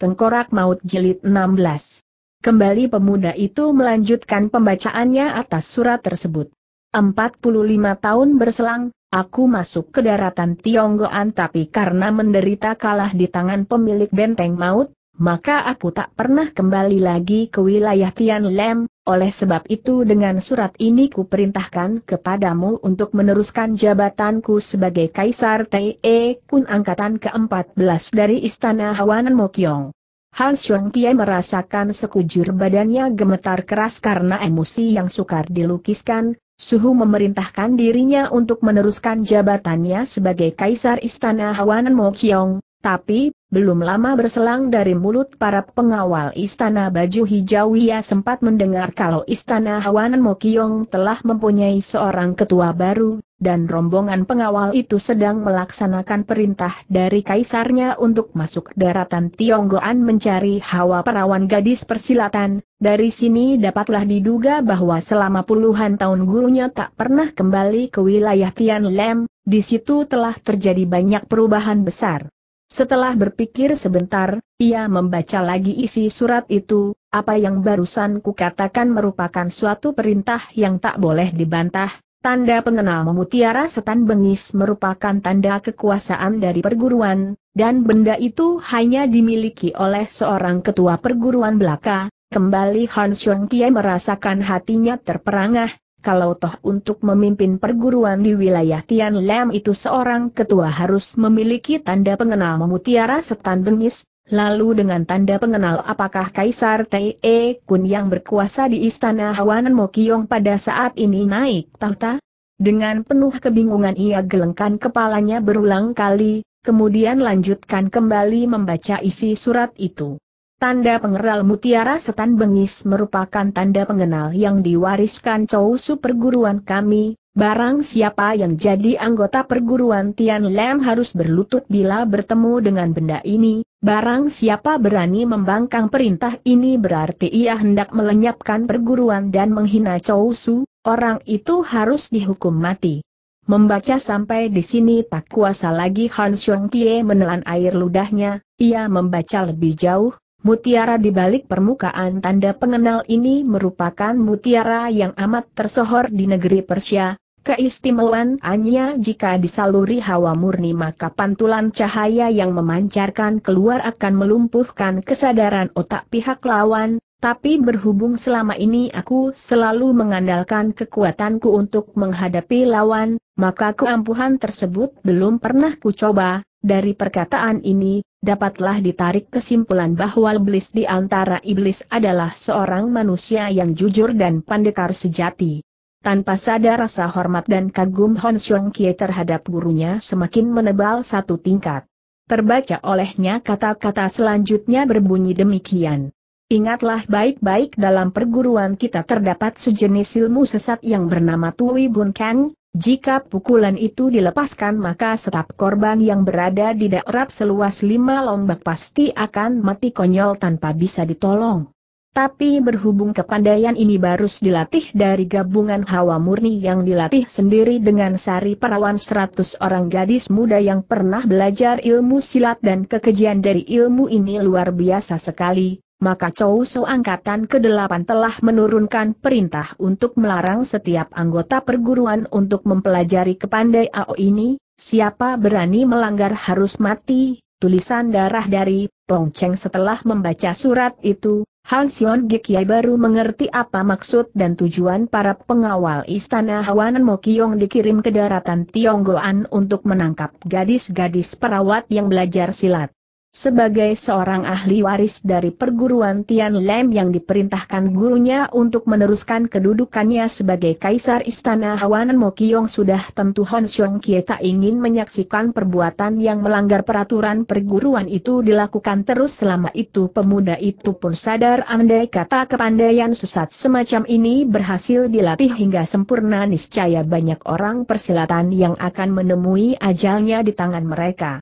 Tengkorak Maut Jilid 16. Kembali pemuda itu melanjutkan pembacaannya atas surat tersebut. 45 tahun berselang, aku masuk ke daratan Tionggoan tapi karena menderita kalah di tangan pemilik benteng maut, maka aku tak pernah kembali lagi ke wilayah Tian Lem, oleh sebab itu dengan surat ini kuperintahkan kepadamu untuk meneruskan jabatanku sebagai Kaisar T.E. E Kun Angkatan ke-14 dari Istana Hawanan Mokyong. Han Xiong Tie merasakan sekujur badannya gemetar keras karena emosi yang sukar dilukiskan, Suhu memerintahkan dirinya untuk meneruskan jabatannya sebagai Kaisar Istana Hawanan Mokyong, tapi, belum lama berselang dari mulut para pengawal istana baju hijau ia sempat mendengar kalau istana Hawanan Mokyong telah mempunyai seorang ketua baru, dan rombongan pengawal itu sedang melaksanakan perintah dari kaisarnya untuk masuk daratan Tionggoan mencari hawa perawan gadis persilatan, dari sini dapatlah diduga bahwa selama puluhan tahun gurunya tak pernah kembali ke wilayah Tian Lem, di situ telah terjadi banyak perubahan besar. Setelah berpikir sebentar, ia membaca lagi isi surat itu, apa yang barusan kukatakan merupakan suatu perintah yang tak boleh dibantah, tanda pengenal memutiara setan bengis merupakan tanda kekuasaan dari perguruan, dan benda itu hanya dimiliki oleh seorang ketua perguruan belaka, kembali Han Xiong Kie merasakan hatinya terperangah, kalau toh untuk memimpin perguruan di wilayah Tian Lam itu seorang ketua harus memiliki tanda pengenal memutiara setan bengis, lalu dengan tanda pengenal apakah Kaisar Te e Kun yang berkuasa di istana Hawanan Mokiong pada saat ini naik tahta? Dengan penuh kebingungan ia gelengkan kepalanya berulang kali, kemudian lanjutkan kembali membaca isi surat itu. Tanda pengeral mutiara setan bengis merupakan tanda pengenal yang diwariskan Su perguruan kami, barang siapa yang jadi anggota perguruan Tian Lem harus berlutut bila bertemu dengan benda ini, barang siapa berani membangkang perintah ini berarti ia hendak melenyapkan perguruan dan menghina Su, orang itu harus dihukum mati. Membaca sampai di sini tak kuasa lagi Han Xiong Tie menelan air ludahnya, ia membaca lebih jauh, Mutiara di balik permukaan tanda pengenal ini merupakan mutiara yang amat tersohor di negeri Persia. Keistimewaan hanya jika disaluri hawa murni maka pantulan cahaya yang memancarkan keluar akan melumpuhkan kesadaran otak pihak lawan, tapi berhubung selama ini aku selalu mengandalkan kekuatanku untuk menghadapi lawan, maka keampuhan tersebut belum pernah kucoba, dari perkataan ini, dapatlah ditarik kesimpulan bahwa iblis di antara iblis adalah seorang manusia yang jujur dan pandekar sejati. Tanpa sadar rasa hormat dan kagum Hon Xiong Kie terhadap gurunya semakin menebal satu tingkat. Terbaca olehnya kata-kata selanjutnya berbunyi demikian. Ingatlah baik-baik dalam perguruan kita terdapat sejenis ilmu sesat yang bernama Tui Bun Kang, jika pukulan itu dilepaskan maka setap korban yang berada di daerah seluas lima lombak pasti akan mati konyol tanpa bisa ditolong. Tapi berhubung kepandaian ini baru dilatih dari gabungan hawa murni yang dilatih sendiri dengan sari perawan 100 orang gadis muda yang pernah belajar ilmu silat dan kekejian dari ilmu ini luar biasa sekali, maka Chow Su Angkatan ke-8 telah menurunkan perintah untuk melarang setiap anggota perguruan untuk mempelajari Ao ini, siapa berani melanggar harus mati, tulisan darah dari Tong Cheng setelah membaca surat itu, Han Xion Gekiai baru mengerti apa maksud dan tujuan para pengawal istana Hawanan Mokyong dikirim ke daratan Tionggoan untuk menangkap gadis-gadis perawat yang belajar silat. Sebagai seorang ahli waris dari perguruan Tian Lem yang diperintahkan gurunya untuk meneruskan kedudukannya sebagai Kaisar Istana Hawanan Mokyong sudah tentu Hon Xiong Kie tak ingin menyaksikan perbuatan yang melanggar peraturan perguruan itu dilakukan terus selama itu pemuda itu pun sadar andai kata kepandaian sesat semacam ini berhasil dilatih hingga sempurna niscaya banyak orang persilatan yang akan menemui ajalnya di tangan mereka.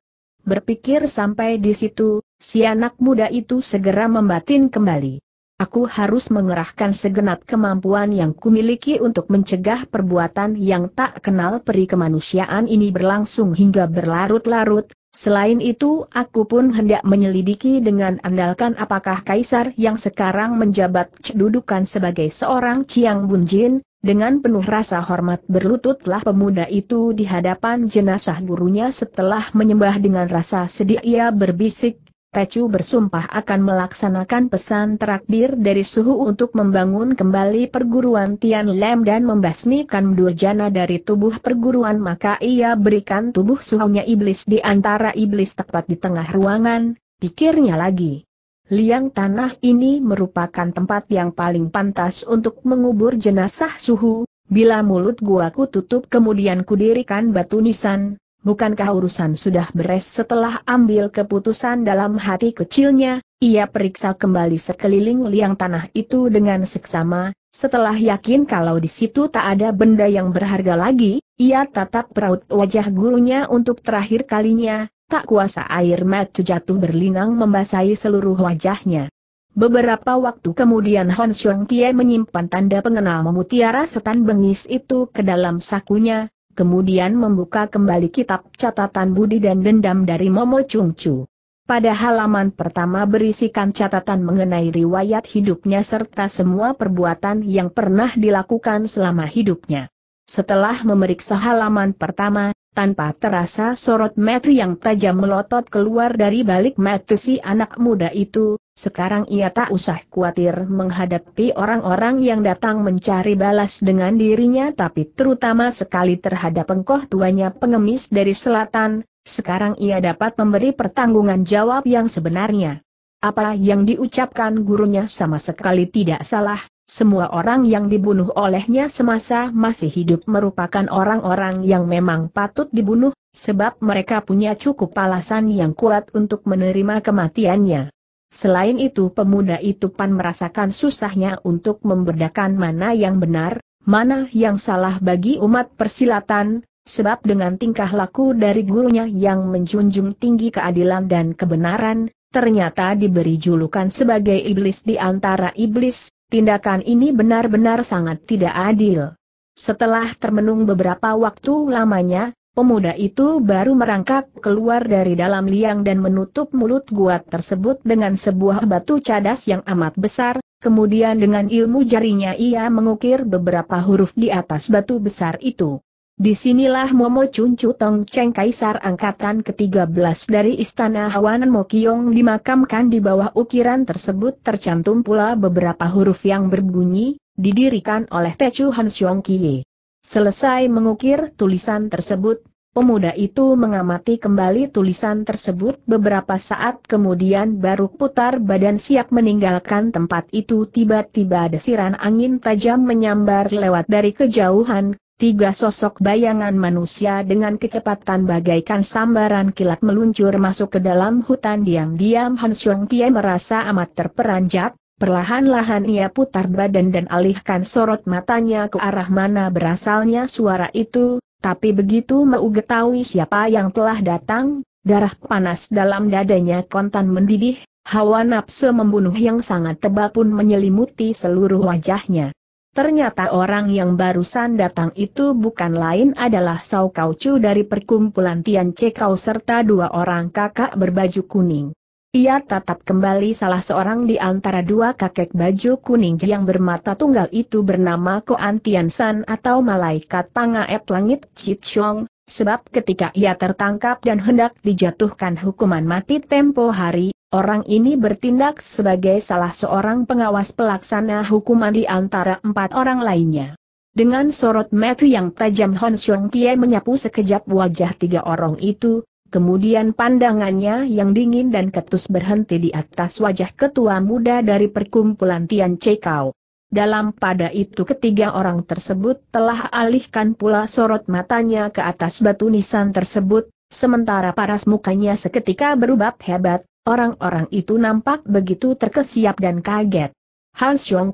Berpikir sampai di situ, si anak muda itu segera membatin kembali. Aku harus mengerahkan segenap kemampuan yang kumiliki untuk mencegah perbuatan yang tak kenal peri kemanusiaan ini berlangsung hingga berlarut-larut. Selain itu, aku pun hendak menyelidiki dengan andalkan apakah kaisar yang sekarang menjabat kedudukan sebagai seorang Ciang Bunjin, dengan penuh rasa hormat berlututlah pemuda itu di hadapan jenazah gurunya setelah menyembah dengan rasa sedih ia berbisik, Tecu bersumpah akan melaksanakan pesan terakhir dari suhu untuk membangun kembali perguruan Tian Lem dan membasmikan durjana dari tubuh perguruan maka ia berikan tubuh suhunya iblis di antara iblis tepat di tengah ruangan, pikirnya lagi liang tanah ini merupakan tempat yang paling pantas untuk mengubur jenazah suhu, bila mulut gua ku tutup kemudian kudirikan batu nisan, bukankah urusan sudah beres setelah ambil keputusan dalam hati kecilnya, ia periksa kembali sekeliling liang tanah itu dengan seksama, setelah yakin kalau di situ tak ada benda yang berharga lagi, ia tatap peraut wajah gurunya untuk terakhir kalinya, Tak kuasa air mata jatuh berlinang membasahi seluruh wajahnya. Beberapa waktu kemudian Hon Xiong Kie menyimpan tanda pengenal memutiara setan bengis itu ke dalam sakunya, kemudian membuka kembali kitab catatan budi dan dendam dari Momo Chung Chu. Pada halaman pertama berisikan catatan mengenai riwayat hidupnya serta semua perbuatan yang pernah dilakukan selama hidupnya. Setelah memeriksa halaman pertama, tanpa terasa sorot metu yang tajam melotot keluar dari balik metu si anak muda itu, sekarang ia tak usah khawatir menghadapi orang-orang yang datang mencari balas dengan dirinya tapi terutama sekali terhadap pengkoh tuanya pengemis dari selatan, sekarang ia dapat memberi pertanggungan jawab yang sebenarnya. Apa yang diucapkan gurunya sama sekali tidak salah, semua orang yang dibunuh olehnya semasa masih hidup merupakan orang-orang yang memang patut dibunuh, sebab mereka punya cukup alasan yang kuat untuk menerima kematiannya. Selain itu pemuda itu pan merasakan susahnya untuk membedakan mana yang benar, mana yang salah bagi umat persilatan, sebab dengan tingkah laku dari gurunya yang menjunjung tinggi keadilan dan kebenaran, ternyata diberi julukan sebagai iblis di antara iblis, Tindakan ini benar-benar sangat tidak adil. Setelah termenung beberapa waktu lamanya, pemuda itu baru merangkak keluar dari dalam liang dan menutup mulut gua tersebut dengan sebuah batu cadas yang amat besar, kemudian dengan ilmu jarinya ia mengukir beberapa huruf di atas batu besar itu. Disinilah Momo Cuncu Tong Cheng Kaisar Angkatan ke-13 dari Istana Hawanan Mokyong dimakamkan di bawah ukiran tersebut tercantum pula beberapa huruf yang berbunyi, didirikan oleh Techu Han Xiong Kie. Selesai mengukir tulisan tersebut, Pemuda itu mengamati kembali tulisan tersebut beberapa saat kemudian baru putar badan siap meninggalkan tempat itu tiba-tiba desiran angin tajam menyambar lewat dari kejauhan, Tiga sosok bayangan manusia dengan kecepatan bagaikan sambaran kilat meluncur masuk ke dalam hutan diam-diam Han Xiong Tie merasa amat terperanjat, perlahan-lahan ia putar badan dan alihkan sorot matanya ke arah mana berasalnya suara itu, tapi begitu mau ketahui siapa yang telah datang, darah panas dalam dadanya kontan mendidih, hawa nafsu membunuh yang sangat tebal pun menyelimuti seluruh wajahnya. Ternyata orang yang barusan datang itu bukan lain adalah Sau Kaucu dari perkumpulan Tian Kau serta dua orang kakak berbaju kuning. Ia tatap kembali salah seorang di antara dua kakek baju kuning yang bermata tunggal itu bernama Koan Tian San atau Malaikat Pangaet Langit Chit Chong, sebab ketika ia tertangkap dan hendak dijatuhkan hukuman mati tempo hari, Orang ini bertindak sebagai salah seorang pengawas pelaksana hukuman di antara empat orang lainnya. Dengan sorot metu yang tajam Hon Xiong Kie menyapu sekejap wajah tiga orang itu, kemudian pandangannya yang dingin dan ketus berhenti di atas wajah ketua muda dari perkumpulan Tian Chekau. Dalam pada itu ketiga orang tersebut telah alihkan pula sorot matanya ke atas batu nisan tersebut, sementara paras mukanya seketika berubah hebat, Orang-orang itu nampak begitu terkesiap dan kaget. Hans Xiong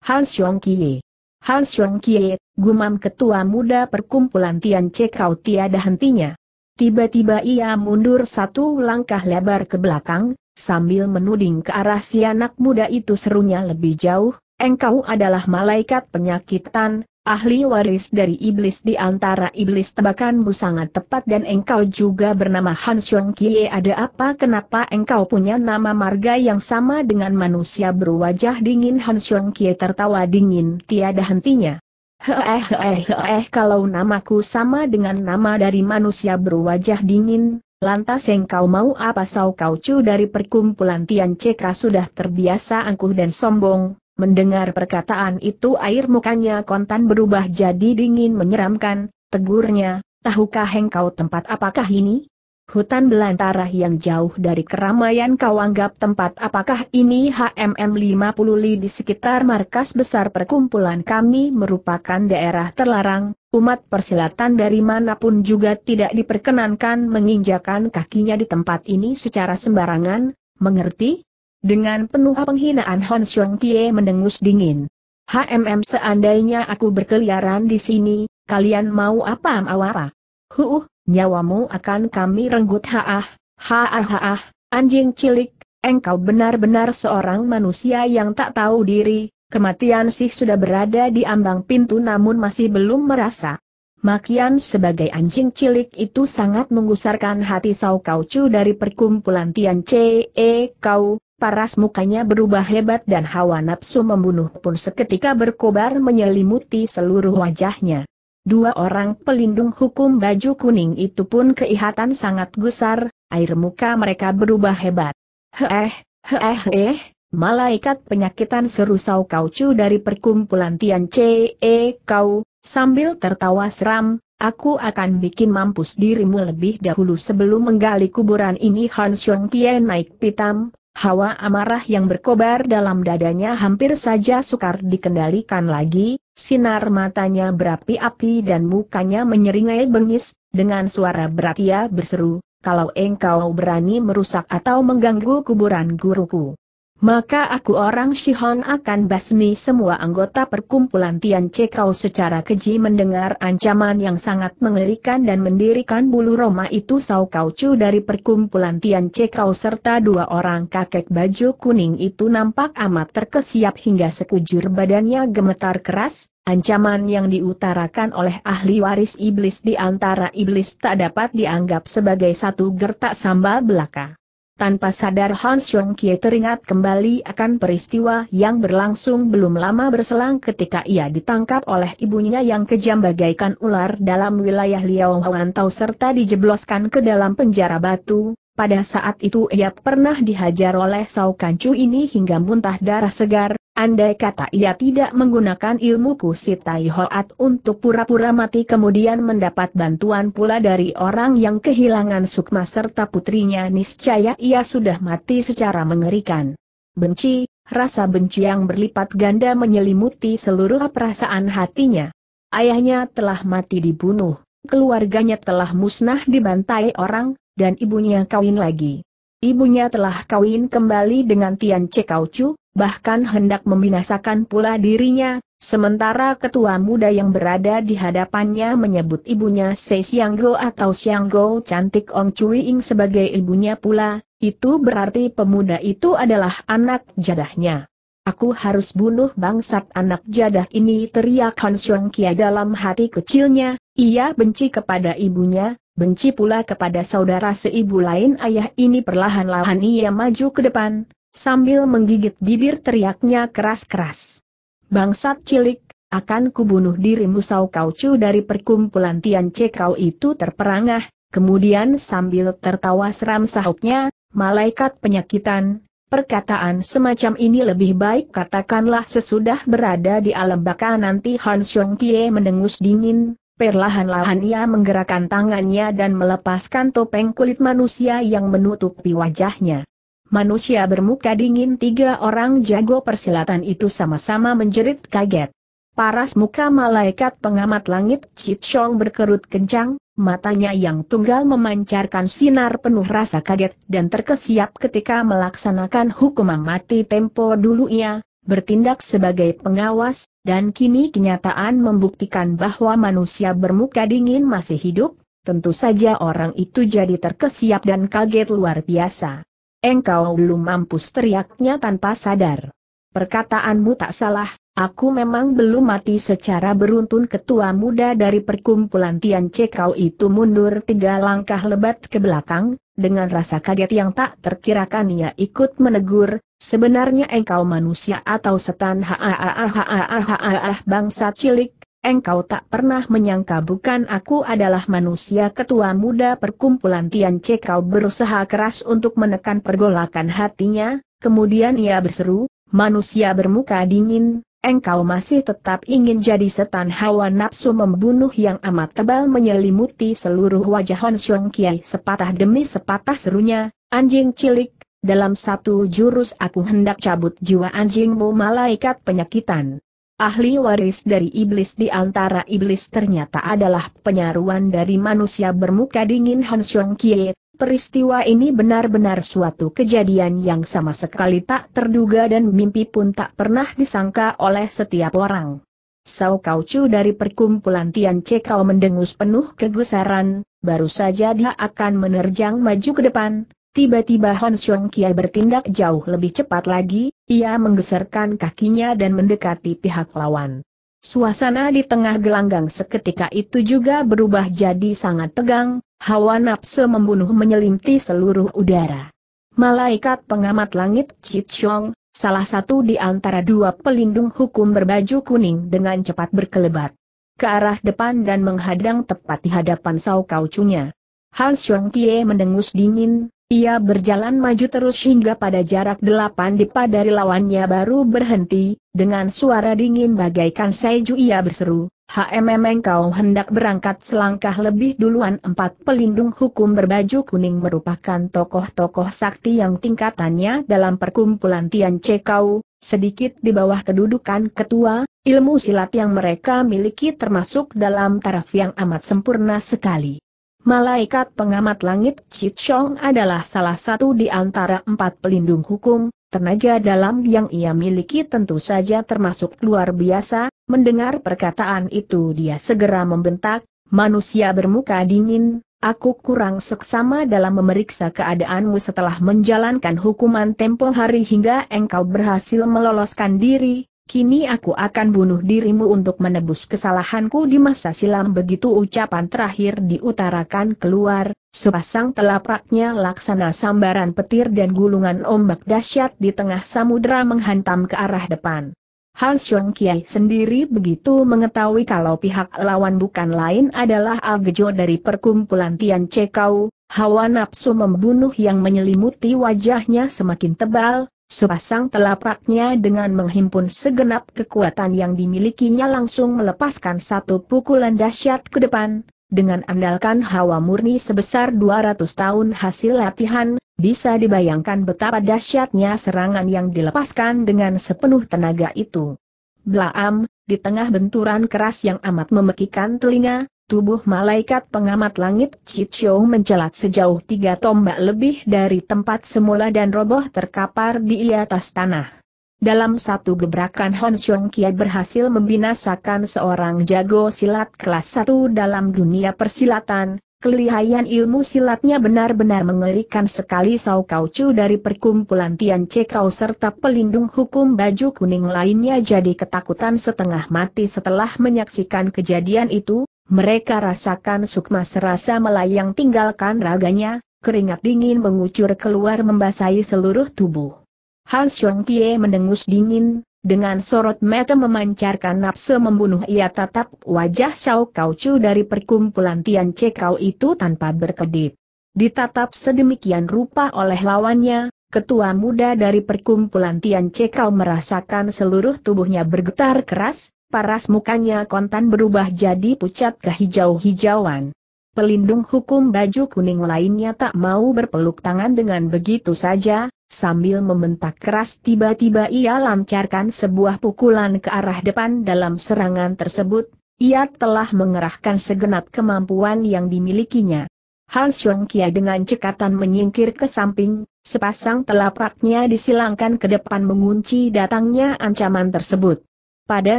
Hans Yongkie. Hans Kie, gumam ketua muda perkumpulan Tian Kau tiada hentinya. Tiba-tiba ia mundur satu langkah lebar ke belakang, sambil menuding ke arah si anak muda itu serunya lebih jauh, engkau adalah malaikat penyakitan, ahli waris dari iblis di antara iblis tebakanmu sangat tepat dan engkau juga bernama Han Xiong Kie ada apa kenapa engkau punya nama marga yang sama dengan manusia berwajah dingin Han Xiong Kie tertawa dingin tiada hentinya. eh eh eh, kalau namaku sama dengan nama dari manusia berwajah dingin, lantas engkau mau apa sau kau cu dari perkumpulan Tian Ceka sudah terbiasa angkuh dan sombong, Mendengar perkataan itu air mukanya kontan berubah jadi dingin menyeramkan, tegurnya, tahukah engkau tempat apakah ini? Hutan belantara yang jauh dari keramaian kau anggap tempat apakah ini HMM 50 li di sekitar markas besar perkumpulan kami merupakan daerah terlarang, umat persilatan dari manapun juga tidak diperkenankan menginjakan kakinya di tempat ini secara sembarangan, mengerti? Dengan penuh penghinaan Hon Xiong Kie mendengus dingin. HMM seandainya aku berkeliaran di sini, kalian mau apa mawara? Huh, nyawamu akan kami renggut haah, haah haah, anjing cilik, engkau benar-benar seorang manusia yang tak tahu diri, kematian sih sudah berada di ambang pintu namun masih belum merasa. Makian sebagai anjing cilik itu sangat mengusarkan hati Sau Kau Chu dari perkumpulan Tian E, Kau, paras mukanya berubah hebat dan hawa nafsu membunuh pun seketika berkobar menyelimuti seluruh wajahnya. Dua orang pelindung hukum baju kuning itu pun keihatan sangat gusar, air muka mereka berubah hebat. Heeh, heeh, heeh, malaikat penyakitan seru Sau Kaucu dari perkumpulan Tian Ce eh, Kau, sambil tertawa seram, Aku akan bikin mampus dirimu lebih dahulu sebelum menggali kuburan ini Han Xiong naik pitam, Hawa amarah yang berkobar dalam dadanya hampir saja sukar dikendalikan lagi, sinar matanya berapi-api dan mukanya menyeringai bengis, dengan suara berat ia berseru, kalau engkau berani merusak atau mengganggu kuburan guruku maka aku orang Shihon akan basmi semua anggota perkumpulan Tian Kau secara keji mendengar ancaman yang sangat mengerikan dan mendirikan bulu Roma itu Sau Chu dari perkumpulan Tian Kau serta dua orang kakek baju kuning itu nampak amat terkesiap hingga sekujur badannya gemetar keras, Ancaman yang diutarakan oleh ahli waris iblis di antara iblis tak dapat dianggap sebagai satu gertak sambal belaka. Tanpa sadar Hans Long Kie teringat kembali akan peristiwa yang berlangsung belum lama berselang ketika ia ditangkap oleh ibunya yang kejam bagaikan ular dalam wilayah Liao Huantau serta dijebloskan ke dalam penjara batu. Pada saat itu ia pernah dihajar oleh Sau Kancu ini hingga muntah darah segar, Andai kata ia tidak menggunakan ilmu kusit hoat untuk pura-pura mati kemudian mendapat bantuan pula dari orang yang kehilangan sukma serta putrinya niscaya ia sudah mati secara mengerikan. Benci, rasa benci yang berlipat ganda menyelimuti seluruh perasaan hatinya. Ayahnya telah mati dibunuh, keluarganya telah musnah dibantai orang, dan ibunya kawin lagi. Ibunya telah kawin kembali dengan Tian Chu, bahkan hendak membinasakan pula dirinya, sementara ketua muda yang berada di hadapannya menyebut ibunya Se Xianggo atau Xianggo cantik Ong Chui Ing sebagai ibunya pula, itu berarti pemuda itu adalah anak jadahnya. Aku harus bunuh bangsat anak jadah ini teriak Han Xiong Kia dalam hati kecilnya, ia benci kepada ibunya, benci pula kepada saudara seibu lain ayah ini perlahan-lahan ia maju ke depan, sambil menggigit bibir teriaknya keras-keras. Bangsat cilik, akan kubunuh dirimu sau cu dari perkumpulan Tian kau itu terperangah, kemudian sambil tertawa seram sahutnya, malaikat penyakitan, perkataan semacam ini lebih baik katakanlah sesudah berada di alam baka nanti Han Xiong Kie mendengus dingin, Perlahan-lahan ia menggerakkan tangannya dan melepaskan topeng kulit manusia yang menutupi wajahnya. Manusia bermuka dingin tiga orang jago persilatan itu sama-sama menjerit kaget. Paras muka malaikat pengamat langit Chong berkerut kencang, matanya yang tunggal memancarkan sinar penuh rasa kaget dan terkesiap ketika melaksanakan hukuman mati tempo dulu ia, bertindak sebagai pengawas, dan kini kenyataan membuktikan bahwa manusia bermuka dingin masih hidup, tentu saja orang itu jadi terkesiap dan kaget luar biasa. Engkau belum mampus teriaknya tanpa sadar. Perkataanmu tak salah, Aku memang belum mati secara beruntun ketua muda dari perkumpulan Tian Cekau itu mundur tiga langkah lebat ke belakang, dengan rasa kaget yang tak terkirakan ia ikut menegur, sebenarnya engkau manusia atau setan haaahaaahaaahaah bangsa cilik, engkau tak pernah menyangka bukan aku adalah manusia ketua muda perkumpulan Tian Cekau berusaha keras untuk menekan pergolakan hatinya, kemudian ia berseru, manusia bermuka dingin, engkau masih tetap ingin jadi setan hawa nafsu membunuh yang amat tebal menyelimuti seluruh wajah Hon Xiong Kiai sepatah demi sepatah serunya, anjing cilik, dalam satu jurus aku hendak cabut jiwa anjingmu malaikat penyakitan. Ahli waris dari iblis di antara iblis ternyata adalah penyaruan dari manusia bermuka dingin Hon Xiong Kiai Peristiwa ini benar-benar suatu kejadian yang sama sekali tak terduga dan mimpi pun tak pernah disangka oleh setiap orang. Sau Kau Kaucu dari perkumpulan Tian Che Kau mendengus penuh kegusaran, baru saja dia akan menerjang maju ke depan, tiba-tiba Hon Xiong Kiai bertindak jauh lebih cepat lagi, ia menggeserkan kakinya dan mendekati pihak lawan. Suasana di tengah gelanggang seketika itu juga berubah jadi sangat tegang, Hawa nafsu membunuh menyelimpi seluruh udara. Malaikat pengamat langit Chong, salah satu di antara dua pelindung hukum berbaju kuning dengan cepat berkelebat ke arah depan dan menghadang tepat di hadapan Sao Kaucunya. Han Xiong Kie mendengus dingin, ia berjalan maju terus hingga pada jarak delapan dipa dari lawannya baru berhenti, dengan suara dingin bagaikan seju ia berseru, HMM kau hendak berangkat selangkah lebih duluan empat pelindung hukum berbaju kuning merupakan tokoh-tokoh sakti yang tingkatannya dalam perkumpulan Tian Kau, sedikit di bawah kedudukan ketua, ilmu silat yang mereka miliki termasuk dalam taraf yang amat sempurna sekali. Malaikat pengamat langit Chong adalah salah satu di antara empat pelindung hukum, tenaga dalam yang ia miliki tentu saja termasuk luar biasa, Mendengar perkataan itu dia segera membentak, manusia bermuka dingin, aku kurang seksama dalam memeriksa keadaanmu setelah menjalankan hukuman tempo hari hingga engkau berhasil meloloskan diri, kini aku akan bunuh dirimu untuk menebus kesalahanku di masa silam begitu ucapan terakhir diutarakan keluar, sepasang telapaknya laksana sambaran petir dan gulungan ombak dahsyat di tengah samudera menghantam ke arah depan. Hal Xiong Kiai sendiri begitu mengetahui kalau pihak lawan bukan lain adalah Algejo dari perkumpulan Tian Cekau, hawa nafsu membunuh yang menyelimuti wajahnya semakin tebal, sepasang telapaknya dengan menghimpun segenap kekuatan yang dimilikinya langsung melepaskan satu pukulan dahsyat ke depan, dengan andalkan hawa murni sebesar 200 tahun hasil latihan, bisa dibayangkan betapa dahsyatnya serangan yang dilepaskan dengan sepenuh tenaga itu. Blaam, di tengah benturan keras yang amat memekikan telinga, tubuh malaikat pengamat langit Chichou mencelat sejauh tiga tombak lebih dari tempat semula dan roboh terkapar di atas tanah. Dalam satu gebrakan Hon Xiong kiai berhasil membinasakan seorang jago silat kelas satu dalam dunia persilatan, Kelihayan ilmu silatnya benar-benar mengerikan sekali Sau Kaucu dari perkumpulan Tian kau serta pelindung hukum baju kuning lainnya jadi ketakutan setengah mati setelah menyaksikan kejadian itu, mereka rasakan sukma serasa melayang tinggalkan raganya, keringat dingin mengucur keluar membasahi seluruh tubuh. Hal Xiong Tie mendengus dingin, dengan sorot mata memancarkan nafsu membunuh ia tatap wajah Xiao Kau Chu dari perkumpulan Tian Cekau itu tanpa berkedip. Ditatap sedemikian rupa oleh lawannya, ketua muda dari perkumpulan Tian Cekau merasakan seluruh tubuhnya bergetar keras, paras mukanya kontan berubah jadi pucat kehijau-hijauan. Pelindung hukum baju kuning lainnya tak mau berpeluk tangan dengan begitu saja, Sambil membentak keras tiba-tiba ia lancarkan sebuah pukulan ke arah depan dalam serangan tersebut, ia telah mengerahkan segenap kemampuan yang dimilikinya. Han Xiong Kia dengan cekatan menyingkir ke samping, sepasang telapaknya disilangkan ke depan mengunci datangnya ancaman tersebut. Pada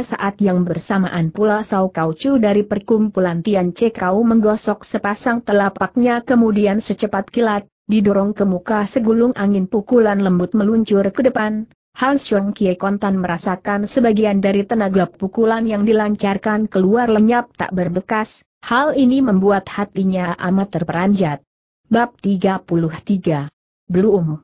saat yang bersamaan pula Sao Chu dari perkumpulan Tian Kau menggosok sepasang telapaknya kemudian secepat kilat, Didorong ke muka segulung angin pukulan lembut meluncur ke depan, Hans Xiong Kie Kontan merasakan sebagian dari tenaga pukulan yang dilancarkan keluar lenyap tak berbekas, hal ini membuat hatinya amat terperanjat. Bab 33 Belum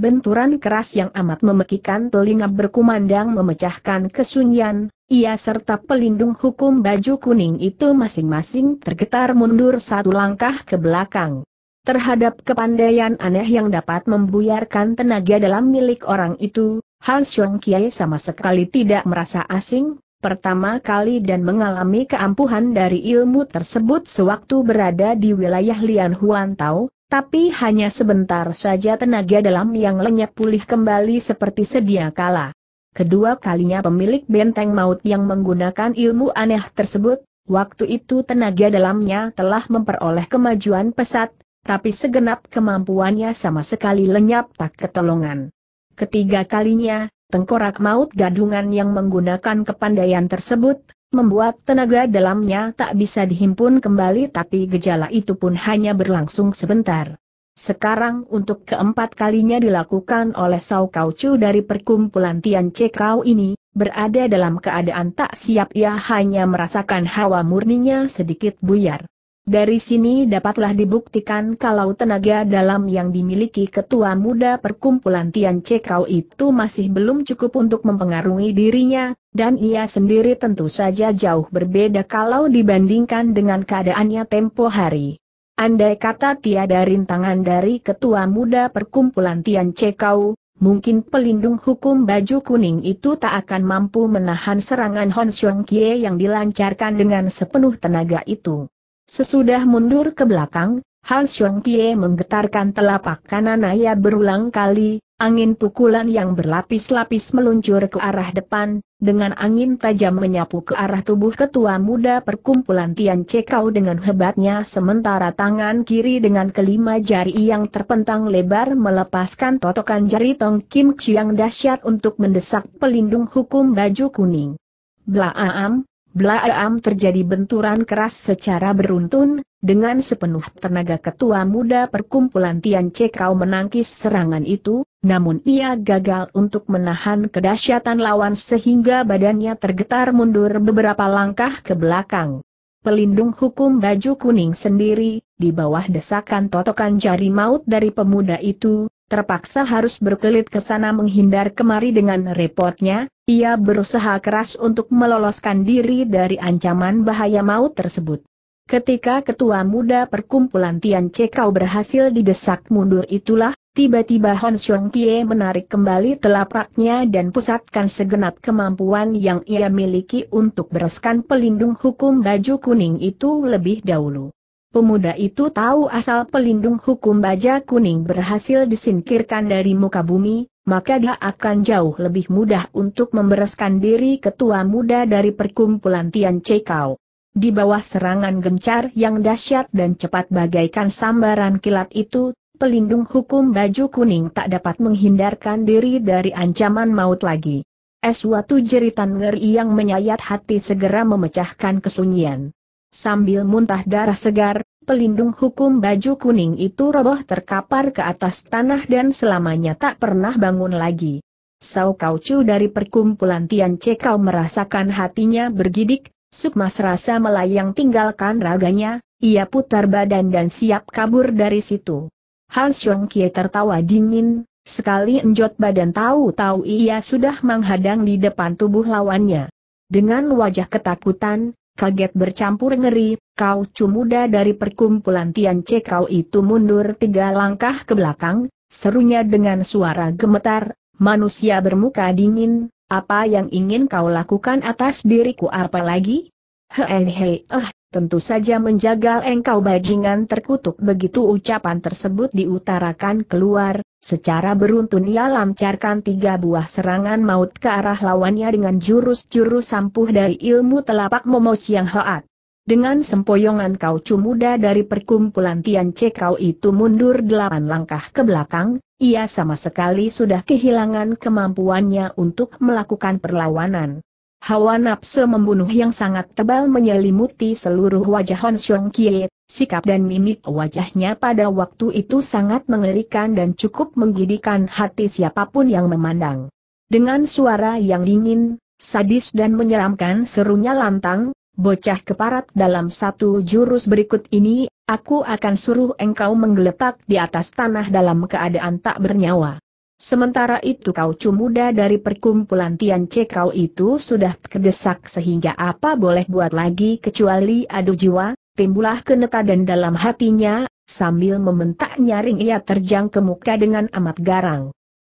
Benturan keras yang amat memekikan telinga berkumandang memecahkan kesunyian, ia serta pelindung hukum baju kuning itu masing-masing tergetar mundur satu langkah ke belakang. Terhadap kepandaian aneh yang dapat membuyarkan tenaga dalam milik orang itu, Han Xiong Kiai sama sekali tidak merasa asing, pertama kali dan mengalami keampuhan dari ilmu tersebut sewaktu berada di wilayah Lian Huan Tao, tapi hanya sebentar saja tenaga dalam yang lenyap pulih kembali seperti sedia kala. Kedua kalinya pemilik benteng maut yang menggunakan ilmu aneh tersebut, waktu itu tenaga dalamnya telah memperoleh kemajuan pesat, tapi segenap kemampuannya sama sekali lenyap tak ketolongan. Ketiga kalinya, tengkorak maut gadungan yang menggunakan kepandaian tersebut, membuat tenaga dalamnya tak bisa dihimpun kembali tapi gejala itu pun hanya berlangsung sebentar. Sekarang untuk keempat kalinya dilakukan oleh Sao Kaucu dari perkumpulan Tian Kau ini, berada dalam keadaan tak siap ia hanya merasakan hawa murninya sedikit buyar. Dari sini dapatlah dibuktikan kalau tenaga dalam yang dimiliki ketua muda perkumpulan Tian Cekau itu masih belum cukup untuk mempengaruhi dirinya, dan ia sendiri tentu saja jauh berbeda kalau dibandingkan dengan keadaannya tempo hari. Andai kata tiada rintangan dari ketua muda perkumpulan Tian Cekau, mungkin pelindung hukum baju kuning itu tak akan mampu menahan serangan Hon Xiong Kie yang dilancarkan dengan sepenuh tenaga itu. Sesudah mundur ke belakang, Han Xiong Kie menggetarkan telapak kanan Naya berulang kali, angin pukulan yang berlapis-lapis meluncur ke arah depan, dengan angin tajam menyapu ke arah tubuh ketua muda perkumpulan Tian Cekau dengan hebatnya sementara tangan kiri dengan kelima jari yang terpentang lebar melepaskan totokan jari Tong Kim Chiang dahsyat untuk mendesak pelindung hukum baju kuning. Blaam, Blaam terjadi benturan keras secara beruntun, dengan sepenuh tenaga ketua muda perkumpulan Tian Cekau menangkis serangan itu, namun ia gagal untuk menahan kedahsyatan lawan sehingga badannya tergetar mundur beberapa langkah ke belakang. Pelindung hukum baju kuning sendiri, di bawah desakan totokan jari maut dari pemuda itu, terpaksa harus berkelit ke sana menghindar kemari dengan repotnya, ia berusaha keras untuk meloloskan diri dari ancaman bahaya maut tersebut. Ketika ketua muda perkumpulan Tian Cekau berhasil didesak mundur itulah, tiba-tiba Hon Xiong Tie menarik kembali telapaknya dan pusatkan segenap kemampuan yang ia miliki untuk bereskan pelindung hukum baju kuning itu lebih dahulu. Pemuda itu tahu asal pelindung hukum baja kuning berhasil disingkirkan dari muka bumi, maka dia akan jauh lebih mudah untuk membereskan diri ketua muda dari perkumpulan Tian Cekau. Di bawah serangan gencar yang dahsyat dan cepat bagaikan sambaran kilat itu, pelindung hukum baju kuning tak dapat menghindarkan diri dari ancaman maut lagi. suatu jeritan ngeri yang menyayat hati segera memecahkan kesunyian. Sambil muntah darah segar, pelindung hukum baju kuning itu roboh terkapar ke atas tanah dan selamanya tak pernah bangun lagi. Sau kauchu dari perkumpulan Tian Kau merasakan hatinya bergidik, Sukma serasa melayang tinggalkan raganya, ia putar badan dan siap kabur dari situ. Han Xiong Kie tertawa dingin, sekali enjot badan tahu-tahu ia sudah menghadang di depan tubuh lawannya. Dengan wajah ketakutan, kaget bercampur ngeri, kau cumuda dari perkumpulan Tian Che kau itu mundur tiga langkah ke belakang, serunya dengan suara gemetar, manusia bermuka dingin, apa yang ingin kau lakukan atas diriku apa lagi? Hehehe, eh, tentu saja menjagal engkau bajingan terkutuk begitu ucapan tersebut diutarakan keluar, secara beruntun ia lancarkan tiga buah serangan maut ke arah lawannya dengan jurus-jurus sampuh dari ilmu telapak Momo Chiang Hoat. Dengan sempoyongan kau muda dari perkumpulan Tian kau itu mundur delapan langkah ke belakang, ia sama sekali sudah kehilangan kemampuannya untuk melakukan perlawanan. Hawa nafsu membunuh yang sangat tebal menyelimuti seluruh wajah Hon Xiong Kie, sikap dan mimik wajahnya pada waktu itu sangat mengerikan dan cukup menggidikan hati siapapun yang memandang. Dengan suara yang dingin, sadis dan menyeramkan serunya lantang, bocah keparat dalam satu jurus berikut ini, aku akan suruh engkau menggeletak di atas tanah dalam keadaan tak bernyawa. Sementara itu kau muda dari perkumpulan Tian kau itu sudah kedesak sehingga apa boleh buat lagi kecuali adu jiwa, timbullah kenekadan dalam hatinya, sambil mementak nyaring ia terjang ke muka dengan amat garang.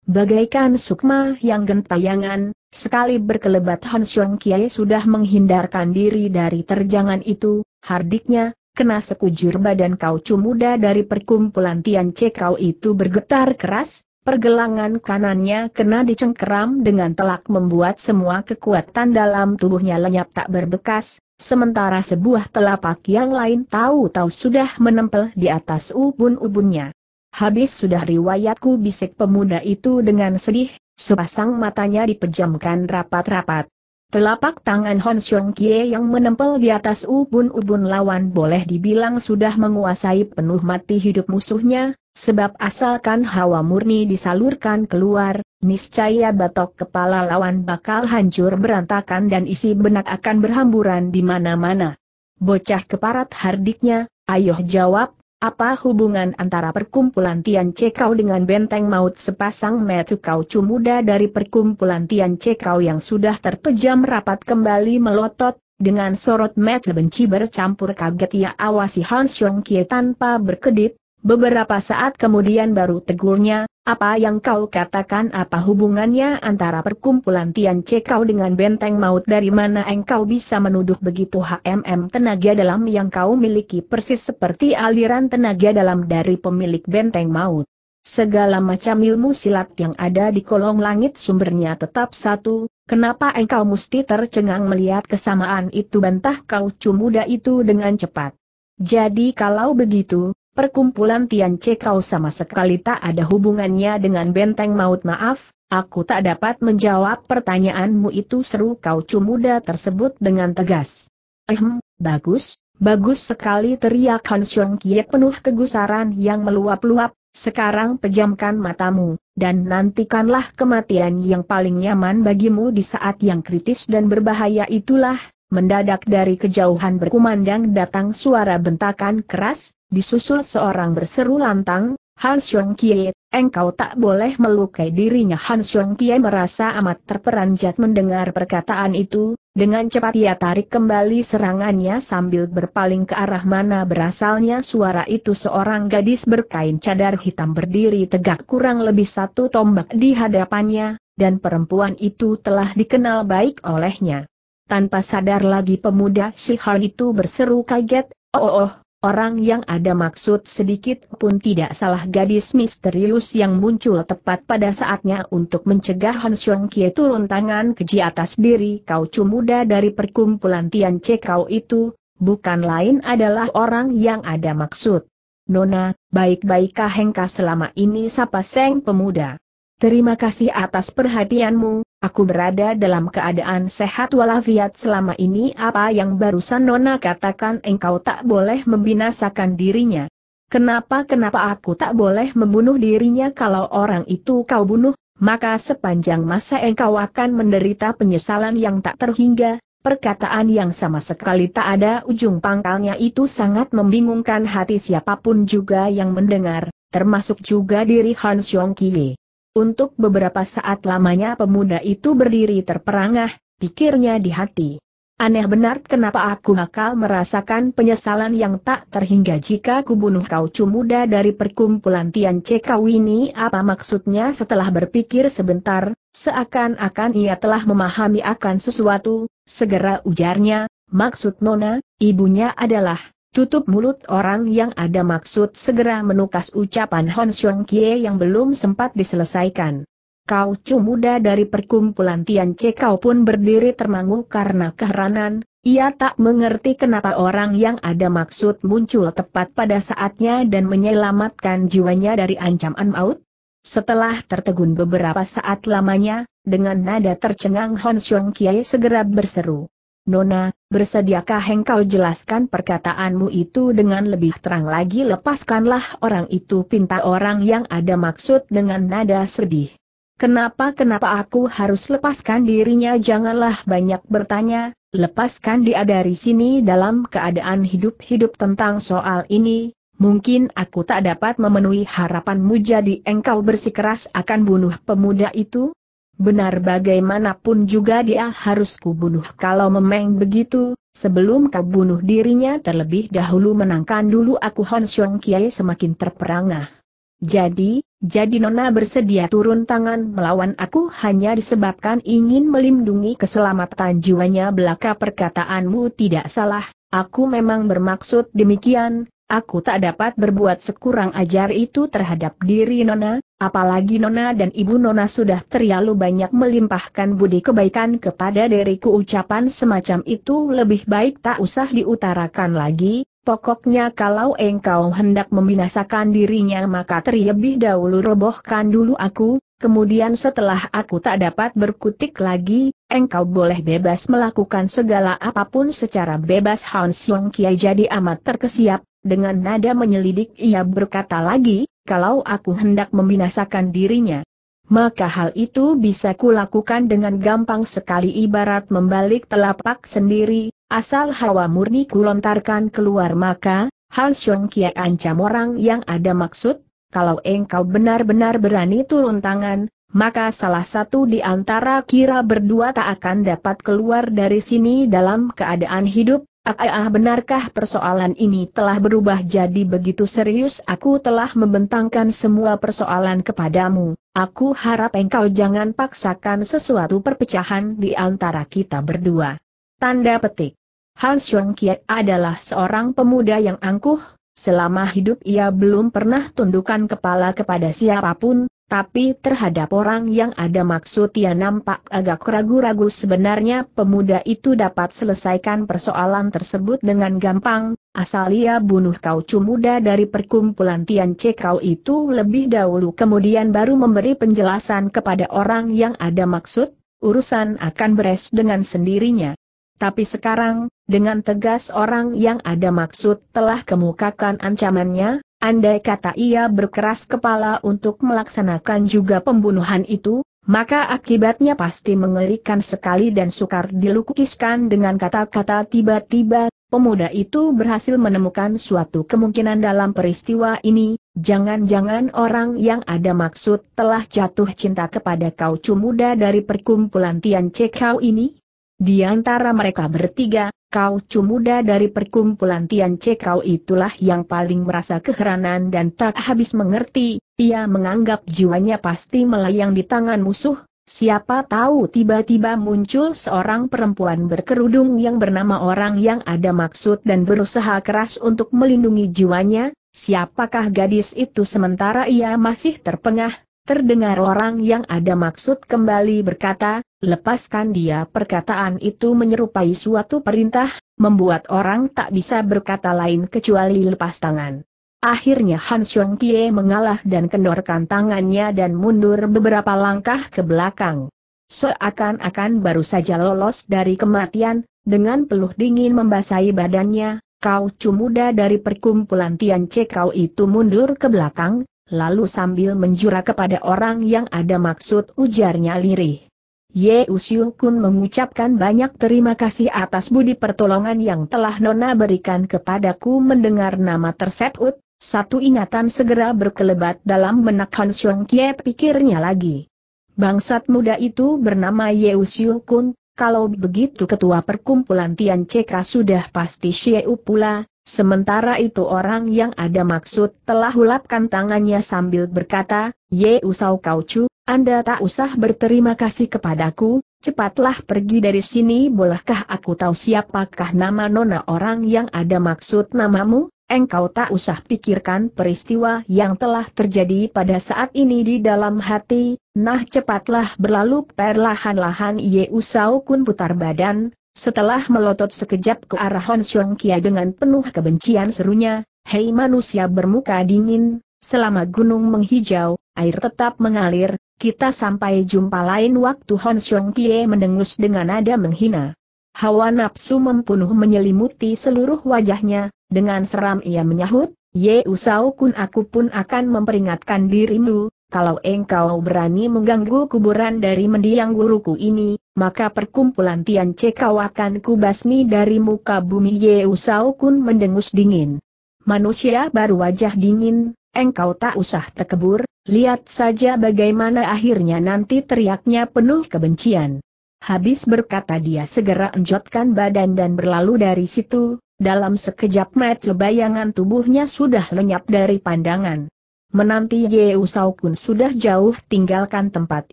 Bagaikan sukma yang gentayangan, sekali berkelebat Han Xiong Kiai sudah menghindarkan diri dari terjangan itu, hardiknya, kena sekujur badan kau muda dari perkumpulan Tian kau itu bergetar keras, Pergelangan kanannya kena dicengkeram dengan telak membuat semua kekuatan dalam tubuhnya lenyap tak berbekas, sementara sebuah telapak yang lain tahu-tahu sudah menempel di atas ubun-ubunnya. Habis sudah riwayatku bisik pemuda itu dengan sedih, sepasang matanya dipejamkan rapat-rapat. Telapak tangan Hon Xiong Kie yang menempel di atas ubun-ubun lawan boleh dibilang sudah menguasai penuh mati hidup musuhnya, Sebab asalkan hawa murni disalurkan keluar, niscaya batok kepala lawan bakal hancur berantakan dan isi benak akan berhamburan di mana-mana. Bocah keparat hardiknya, ayoh jawab, apa hubungan antara perkumpulan Tian Cekau dengan benteng maut sepasang metu kau muda dari perkumpulan Tian Cekau yang sudah terpejam rapat kembali melotot, dengan sorot metu benci bercampur kaget ia ya, awasi Hansyong Xiong Kie tanpa berkedip, Beberapa saat kemudian baru tegurnya, apa yang kau katakan apa hubungannya antara perkumpulan Tian kau dengan benteng maut dari mana engkau bisa menuduh begitu HMM tenaga dalam yang kau miliki persis seperti aliran tenaga dalam dari pemilik benteng maut. Segala macam ilmu silat yang ada di kolong langit sumbernya tetap satu, kenapa engkau mesti tercengang melihat kesamaan itu bantah kau cumuda itu dengan cepat. Jadi kalau begitu, Perkumpulan Tian kau sama sekali tak ada hubungannya dengan benteng maut maaf, aku tak dapat menjawab pertanyaanmu itu seru kau cumuda tersebut dengan tegas. Ehm, bagus, bagus sekali teriak Han Xiong Kie penuh kegusaran yang meluap-luap, sekarang pejamkan matamu, dan nantikanlah kematian yang paling nyaman bagimu di saat yang kritis dan berbahaya itulah, mendadak dari kejauhan berkumandang datang suara bentakan keras, Disusul seorang berseru lantang, Han Xiong Kie, engkau tak boleh melukai dirinya Han Xiong Kie merasa amat terperanjat mendengar perkataan itu, dengan cepat ia tarik kembali serangannya sambil berpaling ke arah mana berasalnya suara itu seorang gadis berkain cadar hitam berdiri tegak kurang lebih satu tombak di hadapannya, dan perempuan itu telah dikenal baik olehnya. Tanpa sadar lagi pemuda si Han itu berseru kaget, oh oh, oh Orang yang ada maksud sedikit pun tidak salah gadis misterius yang muncul tepat pada saatnya untuk mencegah Han Xiong Kie turun tangan keji atas diri kau muda dari perkumpulan Tian kau itu, bukan lain adalah orang yang ada maksud. Nona, baik-baikkah Hengka selama ini sapa Seng Pemuda. Terima kasih atas perhatianmu, aku berada dalam keadaan sehat walafiat selama ini apa yang barusan Nona katakan engkau tak boleh membinasakan dirinya. Kenapa-kenapa aku tak boleh membunuh dirinya kalau orang itu kau bunuh, maka sepanjang masa engkau akan menderita penyesalan yang tak terhingga, perkataan yang sama sekali tak ada ujung pangkalnya itu sangat membingungkan hati siapapun juga yang mendengar, termasuk juga diri Hans Yong Kie. Untuk beberapa saat lamanya pemuda itu berdiri terperangah, pikirnya di hati. Aneh benar kenapa aku bakal merasakan penyesalan yang tak terhingga jika kubunuh kau cumuda dari perkumpulan Tian Cekau ini apa maksudnya setelah berpikir sebentar, seakan-akan ia telah memahami akan sesuatu, segera ujarnya, maksud Nona, ibunya adalah Tutup mulut orang yang ada maksud segera menukas ucapan Hon Xiong Kie yang belum sempat diselesaikan. Kau cu muda dari perkumpulan Tian Che kau pun berdiri termangu karena keheranan, ia tak mengerti kenapa orang yang ada maksud muncul tepat pada saatnya dan menyelamatkan jiwanya dari ancaman maut. Setelah tertegun beberapa saat lamanya, dengan nada tercengang Hon Xiong Kie segera berseru. Nona, bersediakah engkau jelaskan perkataanmu itu dengan lebih terang lagi lepaskanlah orang itu pinta orang yang ada maksud dengan nada sedih. Kenapa-kenapa aku harus lepaskan dirinya janganlah banyak bertanya, lepaskan dia dari sini dalam keadaan hidup-hidup tentang soal ini, mungkin aku tak dapat memenuhi harapanmu jadi engkau bersikeras akan bunuh pemuda itu? Benar bagaimanapun juga dia harus kubunuh kalau memang begitu, sebelum kau bunuh dirinya terlebih dahulu menangkan dulu aku Hon Xiong Kiai semakin terperangah. Jadi, jadi Nona bersedia turun tangan melawan aku hanya disebabkan ingin melindungi keselamatan jiwanya belaka perkataanmu tidak salah, aku memang bermaksud demikian, Aku tak dapat berbuat sekurang ajar itu terhadap diri Nona, apalagi Nona dan Ibu Nona sudah terlalu banyak melimpahkan budi kebaikan kepada diriku ucapan semacam itu lebih baik tak usah diutarakan lagi, pokoknya kalau engkau hendak membinasakan dirinya maka terlebih dahulu robohkan dulu aku, Kemudian setelah aku tak dapat berkutik lagi, engkau boleh bebas melakukan segala apapun secara bebas Hans Xiong Kiai jadi amat terkesiap, dengan nada menyelidik ia berkata lagi, kalau aku hendak membinasakan dirinya. Maka hal itu bisa kulakukan dengan gampang sekali ibarat membalik telapak sendiri, asal hawa murni kulontarkan keluar maka, Hans Xiong Kiai ancam orang yang ada maksud, kalau engkau benar-benar berani turun tangan, maka salah satu di antara kira berdua tak akan dapat keluar dari sini dalam keadaan hidup. Ah, ah, ah, benarkah persoalan ini telah berubah jadi begitu serius? Aku telah membentangkan semua persoalan kepadamu. Aku harap engkau jangan paksakan sesuatu perpecahan di antara kita berdua. Tanda petik. Hans Chong Kiek adalah seorang pemuda yang angkuh, Selama hidup ia belum pernah tundukkan kepala kepada siapapun, tapi terhadap orang yang ada maksud ia nampak agak ragu-ragu sebenarnya pemuda itu dapat selesaikan persoalan tersebut dengan gampang, asal ia bunuh kau muda dari perkumpulan Tian kau itu lebih dahulu kemudian baru memberi penjelasan kepada orang yang ada maksud, urusan akan beres dengan sendirinya. Tapi sekarang, dengan tegas orang yang ada maksud telah kemukakan ancamannya, andai kata ia berkeras kepala untuk melaksanakan juga pembunuhan itu, maka akibatnya pasti mengerikan sekali dan sukar dilukiskan dengan kata-kata tiba-tiba, pemuda itu berhasil menemukan suatu kemungkinan dalam peristiwa ini, jangan-jangan orang yang ada maksud telah jatuh cinta kepada kaucu muda dari perkumpulan Tian Cekau ini? Di antara mereka bertiga, kau cumuda dari perkumpulan Tian kau itulah yang paling merasa keheranan dan tak habis mengerti, ia menganggap jiwanya pasti melayang di tangan musuh, siapa tahu tiba-tiba muncul seorang perempuan berkerudung yang bernama orang yang ada maksud dan berusaha keras untuk melindungi jiwanya, siapakah gadis itu sementara ia masih terpengah, terdengar orang yang ada maksud kembali berkata, lepaskan dia perkataan itu menyerupai suatu perintah, membuat orang tak bisa berkata lain kecuali lepas tangan. Akhirnya Han Xiong Kie mengalah dan kendorkan tangannya dan mundur beberapa langkah ke belakang. Seakan-akan baru saja lolos dari kematian, dengan peluh dingin membasahi badannya, kau cumuda dari perkumpulan Tian kau itu mundur ke belakang, lalu sambil menjura kepada orang yang ada maksud ujarnya lirih. Ye Usiu Kun mengucapkan banyak terima kasih atas budi pertolongan yang telah Nona berikan kepadaku mendengar nama tersebut, satu ingatan segera berkelebat dalam benak Han Xiong Kie pikirnya lagi. Bangsat muda itu bernama Ye Usiu Kun, kalau begitu ketua perkumpulan Tian Ceka sudah pasti Xie U pula, sementara itu orang yang ada maksud telah hulapkan tangannya sambil berkata, Ye Usau kau Chu, anda tak usah berterima kasih kepadaku, cepatlah pergi dari sini bolehkah aku tahu siapakah nama nona orang yang ada maksud namamu? Engkau tak usah pikirkan peristiwa yang telah terjadi pada saat ini di dalam hati, nah cepatlah berlalu perlahan-lahan Ye Usau Kun putar badan, setelah melotot sekejap ke arah Hon Xiong Kia dengan penuh kebencian serunya, Hei manusia bermuka dingin, selama gunung menghijau, air tetap mengalir, kita sampai jumpa lain waktu Hon Xiong Kie mendengus dengan nada menghina. Hawa nafsu mempunuh menyelimuti seluruh wajahnya, dengan seram ia menyahut, Ye Usau kun aku pun akan memperingatkan dirimu, kalau engkau berani mengganggu kuburan dari mendiang guruku ini, maka perkumpulan Tian kau akan kubasmi dari muka bumi Ye Usau kun mendengus dingin. Manusia baru wajah dingin, engkau tak usah tekebur, Lihat saja bagaimana akhirnya nanti teriaknya penuh kebencian. Habis berkata dia segera enjotkan badan dan berlalu dari situ, dalam sekejap mata bayangan tubuhnya sudah lenyap dari pandangan. Menanti Ye Usau pun sudah jauh tinggalkan tempat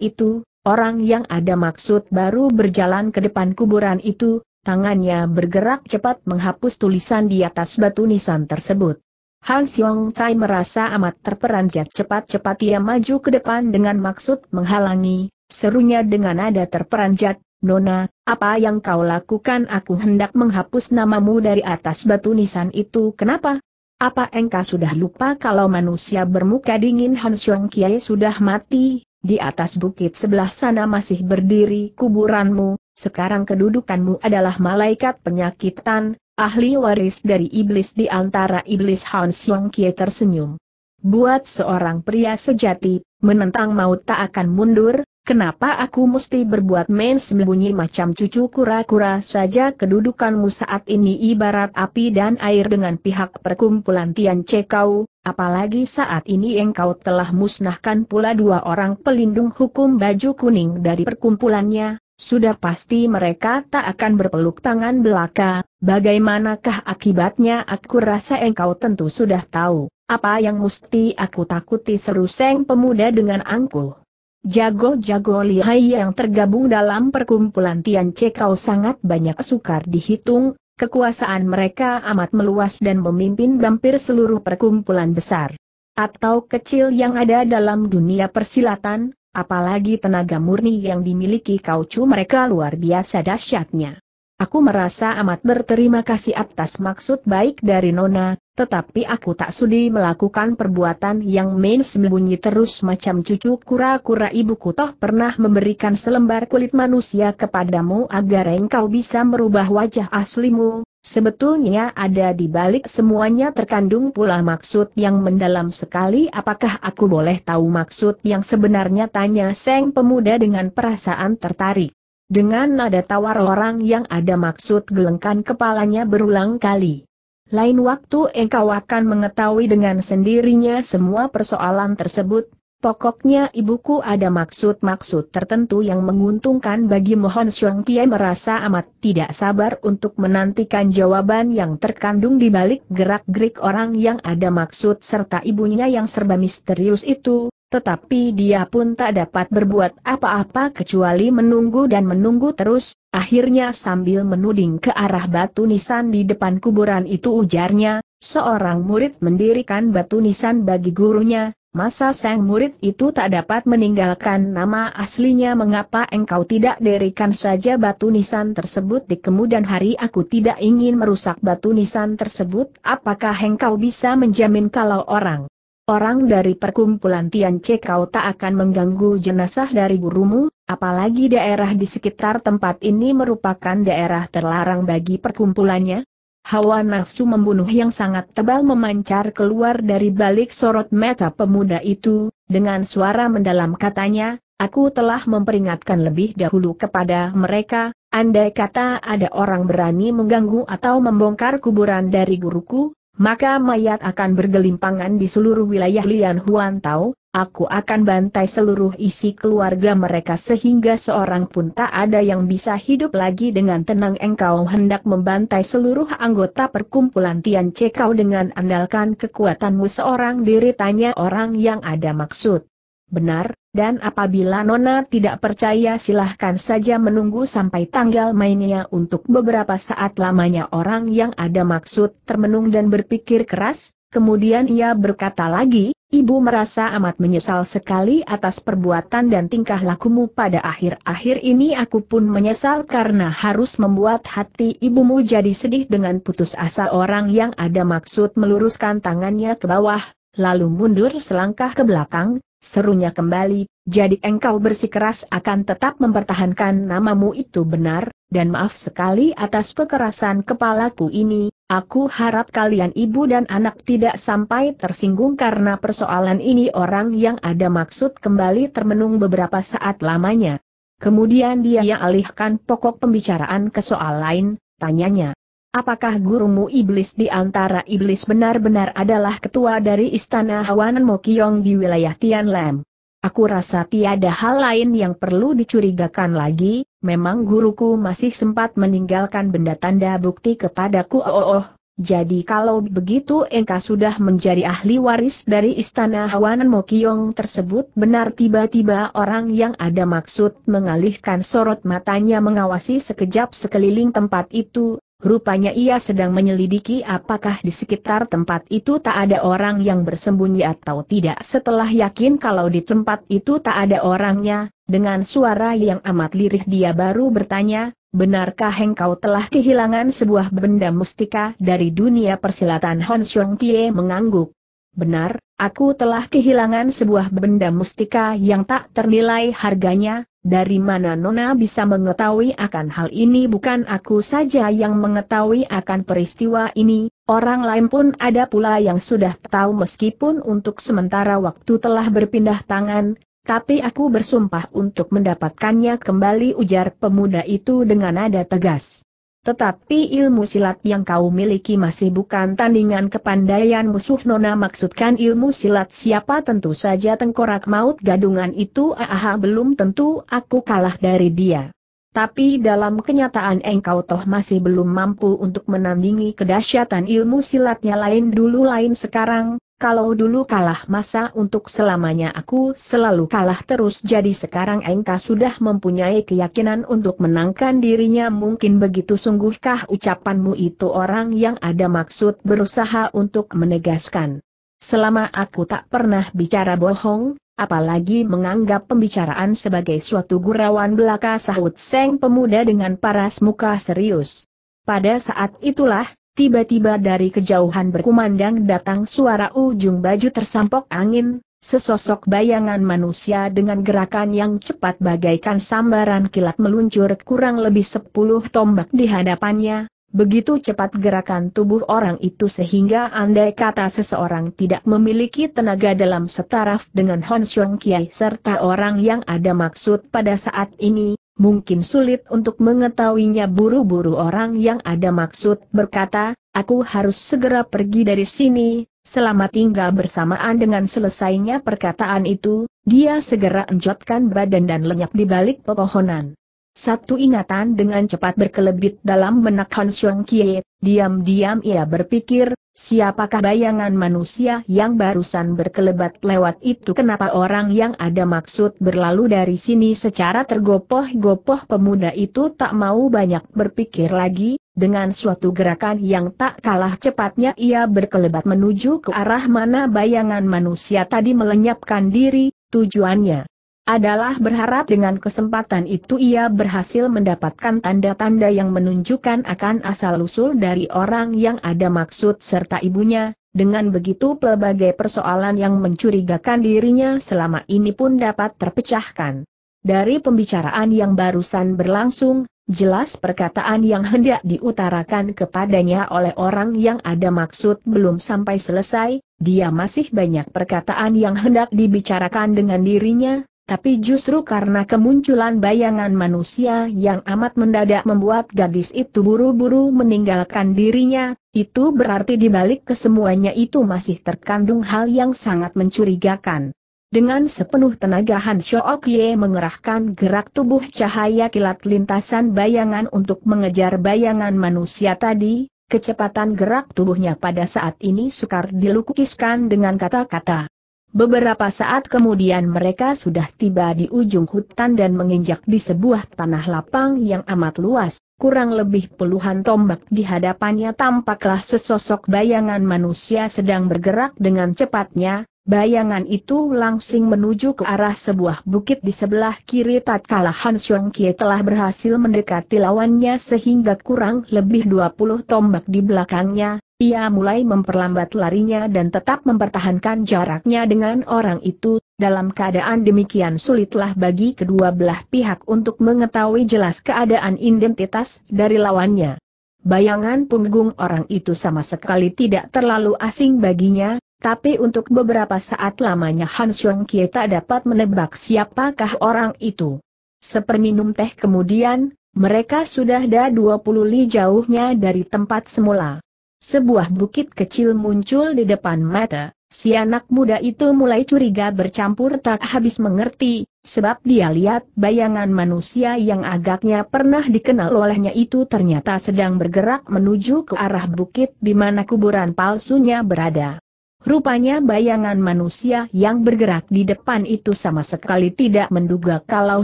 itu, orang yang ada maksud baru berjalan ke depan kuburan itu, tangannya bergerak cepat menghapus tulisan di atas batu nisan tersebut. Han Xiong Chai merasa amat terperanjat cepat-cepat ia maju ke depan dengan maksud menghalangi, serunya dengan nada terperanjat, Nona, apa yang kau lakukan aku hendak menghapus namamu dari atas batu nisan itu kenapa? Apa engkau sudah lupa kalau manusia bermuka dingin Han Xiong Kiai sudah mati, di atas bukit sebelah sana masih berdiri kuburanmu, sekarang kedudukanmu adalah malaikat penyakitan, ahli waris dari iblis di antara iblis Han Xiong Kie tersenyum. Buat seorang pria sejati, menentang maut tak akan mundur, kenapa aku mesti berbuat main sembunyi macam cucu kura-kura saja kedudukanmu saat ini ibarat api dan air dengan pihak perkumpulan Tian kau. apalagi saat ini engkau telah musnahkan pula dua orang pelindung hukum baju kuning dari perkumpulannya, sudah pasti mereka tak akan berpeluk tangan belaka, bagaimanakah akibatnya aku rasa engkau tentu sudah tahu, apa yang mesti aku takuti seru seng pemuda dengan angkuh. Jago-jago lihai yang tergabung dalam perkumpulan Tian kau sangat banyak sukar dihitung, kekuasaan mereka amat meluas dan memimpin hampir seluruh perkumpulan besar atau kecil yang ada dalam dunia persilatan, Apalagi tenaga murni yang dimiliki kaucu mereka luar biasa dahsyatnya. Aku merasa amat berterima kasih atas maksud baik dari Nona, tetapi aku tak sudi melakukan perbuatan yang main sembunyi terus macam cucu kura-kura ibuku toh pernah memberikan selembar kulit manusia kepadamu agar engkau bisa merubah wajah aslimu, Sebetulnya ada di balik semuanya terkandung pula maksud yang mendalam sekali apakah aku boleh tahu maksud yang sebenarnya tanya Seng pemuda dengan perasaan tertarik. Dengan nada tawar orang yang ada maksud gelengkan kepalanya berulang kali. Lain waktu engkau akan mengetahui dengan sendirinya semua persoalan tersebut, Pokoknya ibuku ada maksud-maksud tertentu yang menguntungkan bagi Mohon Xiong Pie merasa amat tidak sabar untuk menantikan jawaban yang terkandung di balik gerak-gerik orang yang ada maksud serta ibunya yang serba misterius itu, tetapi dia pun tak dapat berbuat apa-apa kecuali menunggu dan menunggu terus, akhirnya sambil menuding ke arah batu nisan di depan kuburan itu ujarnya, seorang murid mendirikan batu nisan bagi gurunya, Masa sang murid itu tak dapat meninggalkan nama aslinya mengapa engkau tidak derikan saja batu nisan tersebut di kemudian hari aku tidak ingin merusak batu nisan tersebut apakah engkau bisa menjamin kalau orang Orang dari perkumpulan Tian Che kau tak akan mengganggu jenazah dari gurumu, apalagi daerah di sekitar tempat ini merupakan daerah terlarang bagi perkumpulannya? Hawa nafsu membunuh yang sangat tebal memancar keluar dari balik sorot mata pemuda itu, dengan suara mendalam katanya, aku telah memperingatkan lebih dahulu kepada mereka, andai kata ada orang berani mengganggu atau membongkar kuburan dari guruku, maka mayat akan bergelimpangan di seluruh wilayah Lian Huan Tao, aku akan bantai seluruh isi keluarga mereka sehingga seorang pun tak ada yang bisa hidup lagi dengan tenang engkau hendak membantai seluruh anggota perkumpulan Tian Che kau dengan andalkan kekuatanmu seorang diri tanya orang yang ada maksud. Benar, dan apabila Nona tidak percaya silahkan saja menunggu sampai tanggal mainnya untuk beberapa saat lamanya orang yang ada maksud termenung dan berpikir keras, Kemudian ia berkata lagi, Ibu merasa amat menyesal sekali atas perbuatan dan tingkah lakumu pada akhir-akhir ini aku pun menyesal karena harus membuat hati ibumu jadi sedih dengan putus asa orang yang ada maksud meluruskan tangannya ke bawah, lalu mundur selangkah ke belakang, serunya kembali, jadi engkau bersikeras akan tetap mempertahankan namamu itu benar, dan maaf sekali atas kekerasan kepalaku ini, aku harap kalian ibu dan anak tidak sampai tersinggung karena persoalan ini orang yang ada maksud kembali termenung beberapa saat lamanya. Kemudian dia alihkan pokok pembicaraan ke soal lain, tanyanya. Apakah gurumu iblis di antara iblis benar-benar adalah ketua dari istana Hawanan Mokyong di wilayah Tianlem? Aku rasa tiada hal lain yang perlu dicurigakan lagi, memang guruku masih sempat meninggalkan benda tanda bukti kepadaku oh oh. oh. Jadi kalau begitu engkau sudah menjadi ahli waris dari istana Hawanan Mokyong tersebut benar tiba-tiba orang yang ada maksud mengalihkan sorot matanya mengawasi sekejap sekeliling tempat itu, Rupanya ia sedang menyelidiki apakah di sekitar tempat itu tak ada orang yang bersembunyi atau tidak. Setelah yakin kalau di tempat itu tak ada orangnya, dengan suara yang amat lirih dia baru bertanya, benarkah engkau telah kehilangan sebuah benda mustika dari dunia persilatan Hon Xiong Tie mengangguk. Benar, aku telah kehilangan sebuah benda mustika yang tak ternilai harganya, dari mana Nona bisa mengetahui akan hal ini bukan aku saja yang mengetahui akan peristiwa ini, orang lain pun ada pula yang sudah tahu meskipun untuk sementara waktu telah berpindah tangan, tapi aku bersumpah untuk mendapatkannya kembali ujar pemuda itu dengan nada tegas. Tetapi ilmu silat yang kau miliki masih bukan tandingan kepandaian musuh Nona maksudkan ilmu silat siapa tentu saja tengkorak maut gadungan itu aha belum tentu aku kalah dari dia. Tapi dalam kenyataan engkau toh masih belum mampu untuk menandingi kedahsyatan ilmu silatnya lain dulu lain sekarang, kalau dulu kalah masa untuk selamanya aku selalu kalah terus jadi sekarang engkau sudah mempunyai keyakinan untuk menangkan dirinya mungkin begitu sungguhkah ucapanmu itu orang yang ada maksud berusaha untuk menegaskan. Selama aku tak pernah bicara bohong, apalagi menganggap pembicaraan sebagai suatu gurauan belaka sahut Seng pemuda dengan paras muka serius. Pada saat itulah, tiba-tiba dari kejauhan berkumandang datang suara ujung baju tersampok angin, sesosok bayangan manusia dengan gerakan yang cepat bagaikan sambaran kilat meluncur kurang lebih sepuluh tombak di hadapannya, Begitu cepat gerakan tubuh orang itu sehingga andai kata seseorang tidak memiliki tenaga dalam setaraf dengan Hon Xiong Kiai serta orang yang ada maksud pada saat ini, mungkin sulit untuk mengetahuinya buru-buru orang yang ada maksud berkata, aku harus segera pergi dari sini, selama tinggal bersamaan dengan selesainya perkataan itu, dia segera enjotkan badan dan lenyap di balik pepohonan. Satu ingatan dengan cepat berkelebit dalam benak Han Xiong Kie, diam-diam ia berpikir, siapakah bayangan manusia yang barusan berkelebat lewat itu kenapa orang yang ada maksud berlalu dari sini secara tergopoh-gopoh pemuda itu tak mau banyak berpikir lagi, dengan suatu gerakan yang tak kalah cepatnya ia berkelebat menuju ke arah mana bayangan manusia tadi melenyapkan diri, tujuannya adalah berharap dengan kesempatan itu ia berhasil mendapatkan tanda-tanda yang menunjukkan akan asal-usul dari orang yang ada maksud serta ibunya, dengan begitu pelbagai persoalan yang mencurigakan dirinya selama ini pun dapat terpecahkan. Dari pembicaraan yang barusan berlangsung, jelas perkataan yang hendak diutarakan kepadanya oleh orang yang ada maksud belum sampai selesai, dia masih banyak perkataan yang hendak dibicarakan dengan dirinya, tapi justru karena kemunculan bayangan manusia yang amat mendadak membuat gadis itu buru-buru meninggalkan dirinya, itu berarti di balik kesemuanya itu masih terkandung hal yang sangat mencurigakan. Dengan sepenuh tenaga Han Ye mengerahkan gerak tubuh cahaya kilat lintasan bayangan untuk mengejar bayangan manusia tadi, kecepatan gerak tubuhnya pada saat ini sukar dilukiskan dengan kata-kata. Beberapa saat kemudian mereka sudah tiba di ujung hutan dan menginjak di sebuah tanah lapang yang amat luas, kurang lebih puluhan tombak di hadapannya tampaklah sesosok bayangan manusia sedang bergerak dengan cepatnya, bayangan itu langsing menuju ke arah sebuah bukit di sebelah kiri tatkala Han Xiong Kie telah berhasil mendekati lawannya sehingga kurang lebih 20 tombak di belakangnya, ia mulai memperlambat larinya dan tetap mempertahankan jaraknya dengan orang itu, dalam keadaan demikian sulitlah bagi kedua belah pihak untuk mengetahui jelas keadaan identitas dari lawannya. Bayangan punggung orang itu sama sekali tidak terlalu asing baginya, tapi untuk beberapa saat lamanya Han Xiong Kie tak dapat menebak siapakah orang itu. Seperminum teh kemudian, mereka sudah dah 20 li jauhnya dari tempat semula. Sebuah bukit kecil muncul di depan mata, si anak muda itu mulai curiga bercampur tak habis mengerti, sebab dia lihat bayangan manusia yang agaknya pernah dikenal olehnya itu ternyata sedang bergerak menuju ke arah bukit di mana kuburan palsunya berada. Rupanya bayangan manusia yang bergerak di depan itu sama sekali tidak menduga kalau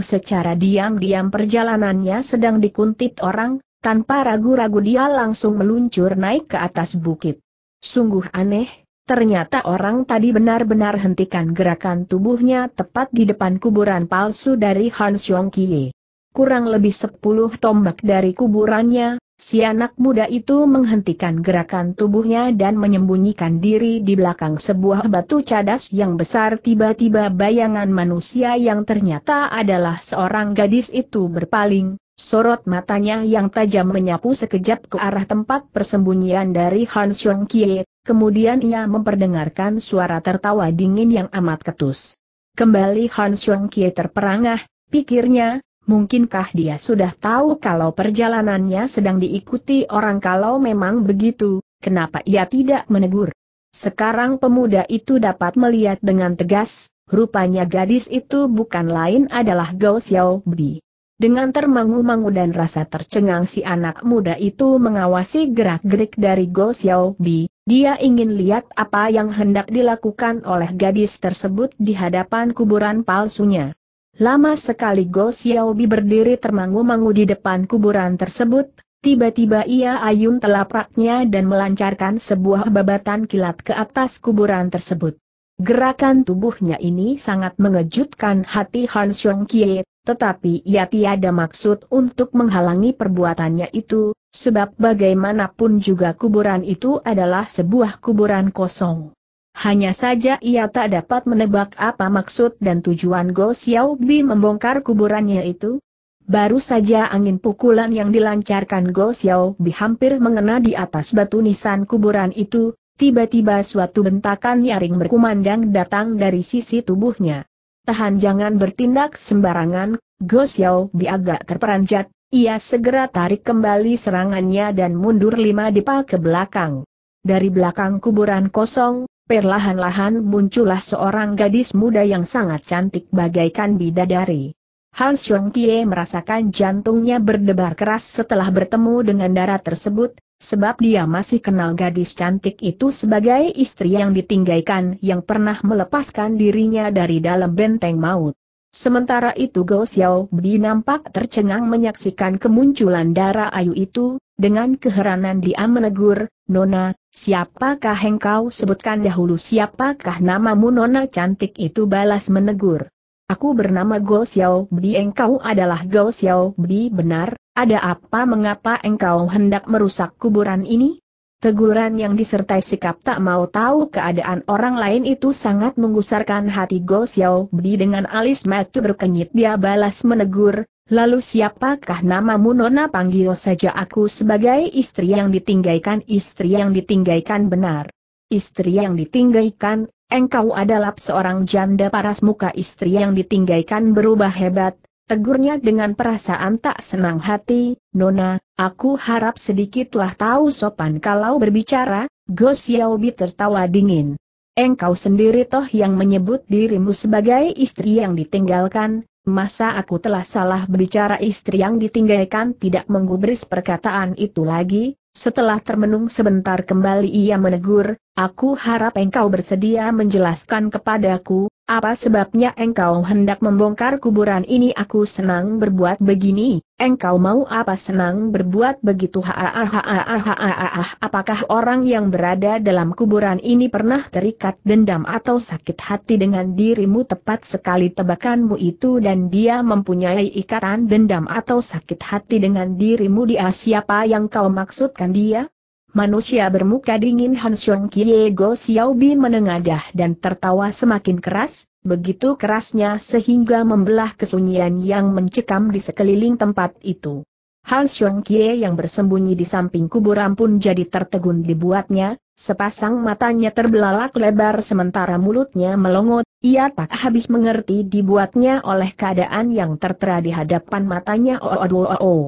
secara diam-diam perjalanannya sedang dikuntit orang, tanpa ragu-ragu dia langsung meluncur naik ke atas bukit. Sungguh aneh, ternyata orang tadi benar-benar hentikan gerakan tubuhnya tepat di depan kuburan palsu dari Han Xiong Kie. Kurang lebih sepuluh tombak dari kuburannya, si anak muda itu menghentikan gerakan tubuhnya dan menyembunyikan diri di belakang sebuah batu cadas yang besar tiba-tiba bayangan manusia yang ternyata adalah seorang gadis itu berpaling, Sorot matanya yang tajam menyapu sekejap ke arah tempat persembunyian dari Han Xiong Kie, kemudian ia memperdengarkan suara tertawa dingin yang amat ketus. Kembali Han Xiong Kie terperangah, pikirnya, mungkinkah dia sudah tahu kalau perjalanannya sedang diikuti orang kalau memang begitu, kenapa ia tidak menegur? Sekarang pemuda itu dapat melihat dengan tegas, rupanya gadis itu bukan lain adalah Gao Bi. Dengan termangu-mangu dan rasa tercengang si anak muda itu mengawasi gerak-gerik dari Go Xiao Bi, dia ingin lihat apa yang hendak dilakukan oleh gadis tersebut di hadapan kuburan palsunya. Lama sekali Go Xiao Bi berdiri termangu-mangu di depan kuburan tersebut, tiba-tiba ia ayun telapaknya dan melancarkan sebuah babatan kilat ke atas kuburan tersebut. Gerakan tubuhnya ini sangat mengejutkan hati Han Xiong Kie, tetapi ia tiada maksud untuk menghalangi perbuatannya itu, sebab bagaimanapun juga kuburan itu adalah sebuah kuburan kosong. Hanya saja ia tak dapat menebak apa maksud dan tujuan Go Xiao Bi membongkar kuburannya itu. Baru saja angin pukulan yang dilancarkan Go Bi hampir mengena di atas batu nisan kuburan itu, tiba-tiba suatu bentakan nyaring berkumandang datang dari sisi tubuhnya tahan jangan bertindak sembarangan, Go Xiao Bi agak terperanjat, ia segera tarik kembali serangannya dan mundur lima depa ke belakang. Dari belakang kuburan kosong, perlahan-lahan muncullah seorang gadis muda yang sangat cantik bagaikan bidadari. Han Kie merasakan jantungnya berdebar keras setelah bertemu dengan darah tersebut, Sebab dia masih kenal gadis cantik itu sebagai istri yang ditinggalkan, yang pernah melepaskan dirinya dari dalam benteng maut. Sementara itu Go Xiao Bi nampak tercengang menyaksikan kemunculan darah ayu itu, dengan keheranan dia menegur, Nona, siapakah engkau sebutkan dahulu siapakah namamu Nona cantik itu balas menegur. Aku bernama Go Xiao Bi engkau adalah Go Xiao Bi benar, ada apa mengapa engkau hendak merusak kuburan ini? Teguran yang disertai sikap tak mau tahu keadaan orang lain itu sangat mengusarkan hati Go Xiao Bi dengan alis mata berkenyit dia balas menegur, lalu siapakah namamu nona panggil saja aku sebagai istri yang ditinggalkan, istri yang ditinggalkan benar. Istri yang ditinggalkan engkau adalah seorang janda paras muka istri yang ditinggalkan berubah hebat, tegurnya dengan perasaan tak senang hati, Nona, aku harap sedikitlah tahu sopan kalau berbicara, Go Xiaobi tertawa dingin. Engkau sendiri toh yang menyebut dirimu sebagai istri yang ditinggalkan, masa aku telah salah berbicara istri yang ditinggalkan tidak menggubris perkataan itu lagi, setelah termenung sebentar kembali ia menegur, aku harap engkau bersedia menjelaskan kepadaku, apa sebabnya engkau hendak membongkar kuburan ini aku senang berbuat begini, engkau mau apa senang berbuat begitu haaahaaahaaahaaah apakah orang yang berada dalam kuburan ini pernah terikat dendam atau sakit hati dengan dirimu tepat sekali tebakanmu itu dan dia mempunyai ikatan dendam atau sakit hati dengan dirimu dia siapa yang kau maksudkan dia? Manusia bermuka dingin Hansyong Kie Go Bi menengadah dan tertawa semakin keras, begitu kerasnya sehingga membelah kesunyian yang mencekam di sekeliling tempat itu. Hansyong Kie yang bersembunyi di samping kuburan pun jadi tertegun dibuatnya, sepasang matanya terbelalak lebar sementara mulutnya melongot, ia tak habis mengerti dibuatnya oleh keadaan yang tertera di hadapan matanya. Oh, oh, oh, oh.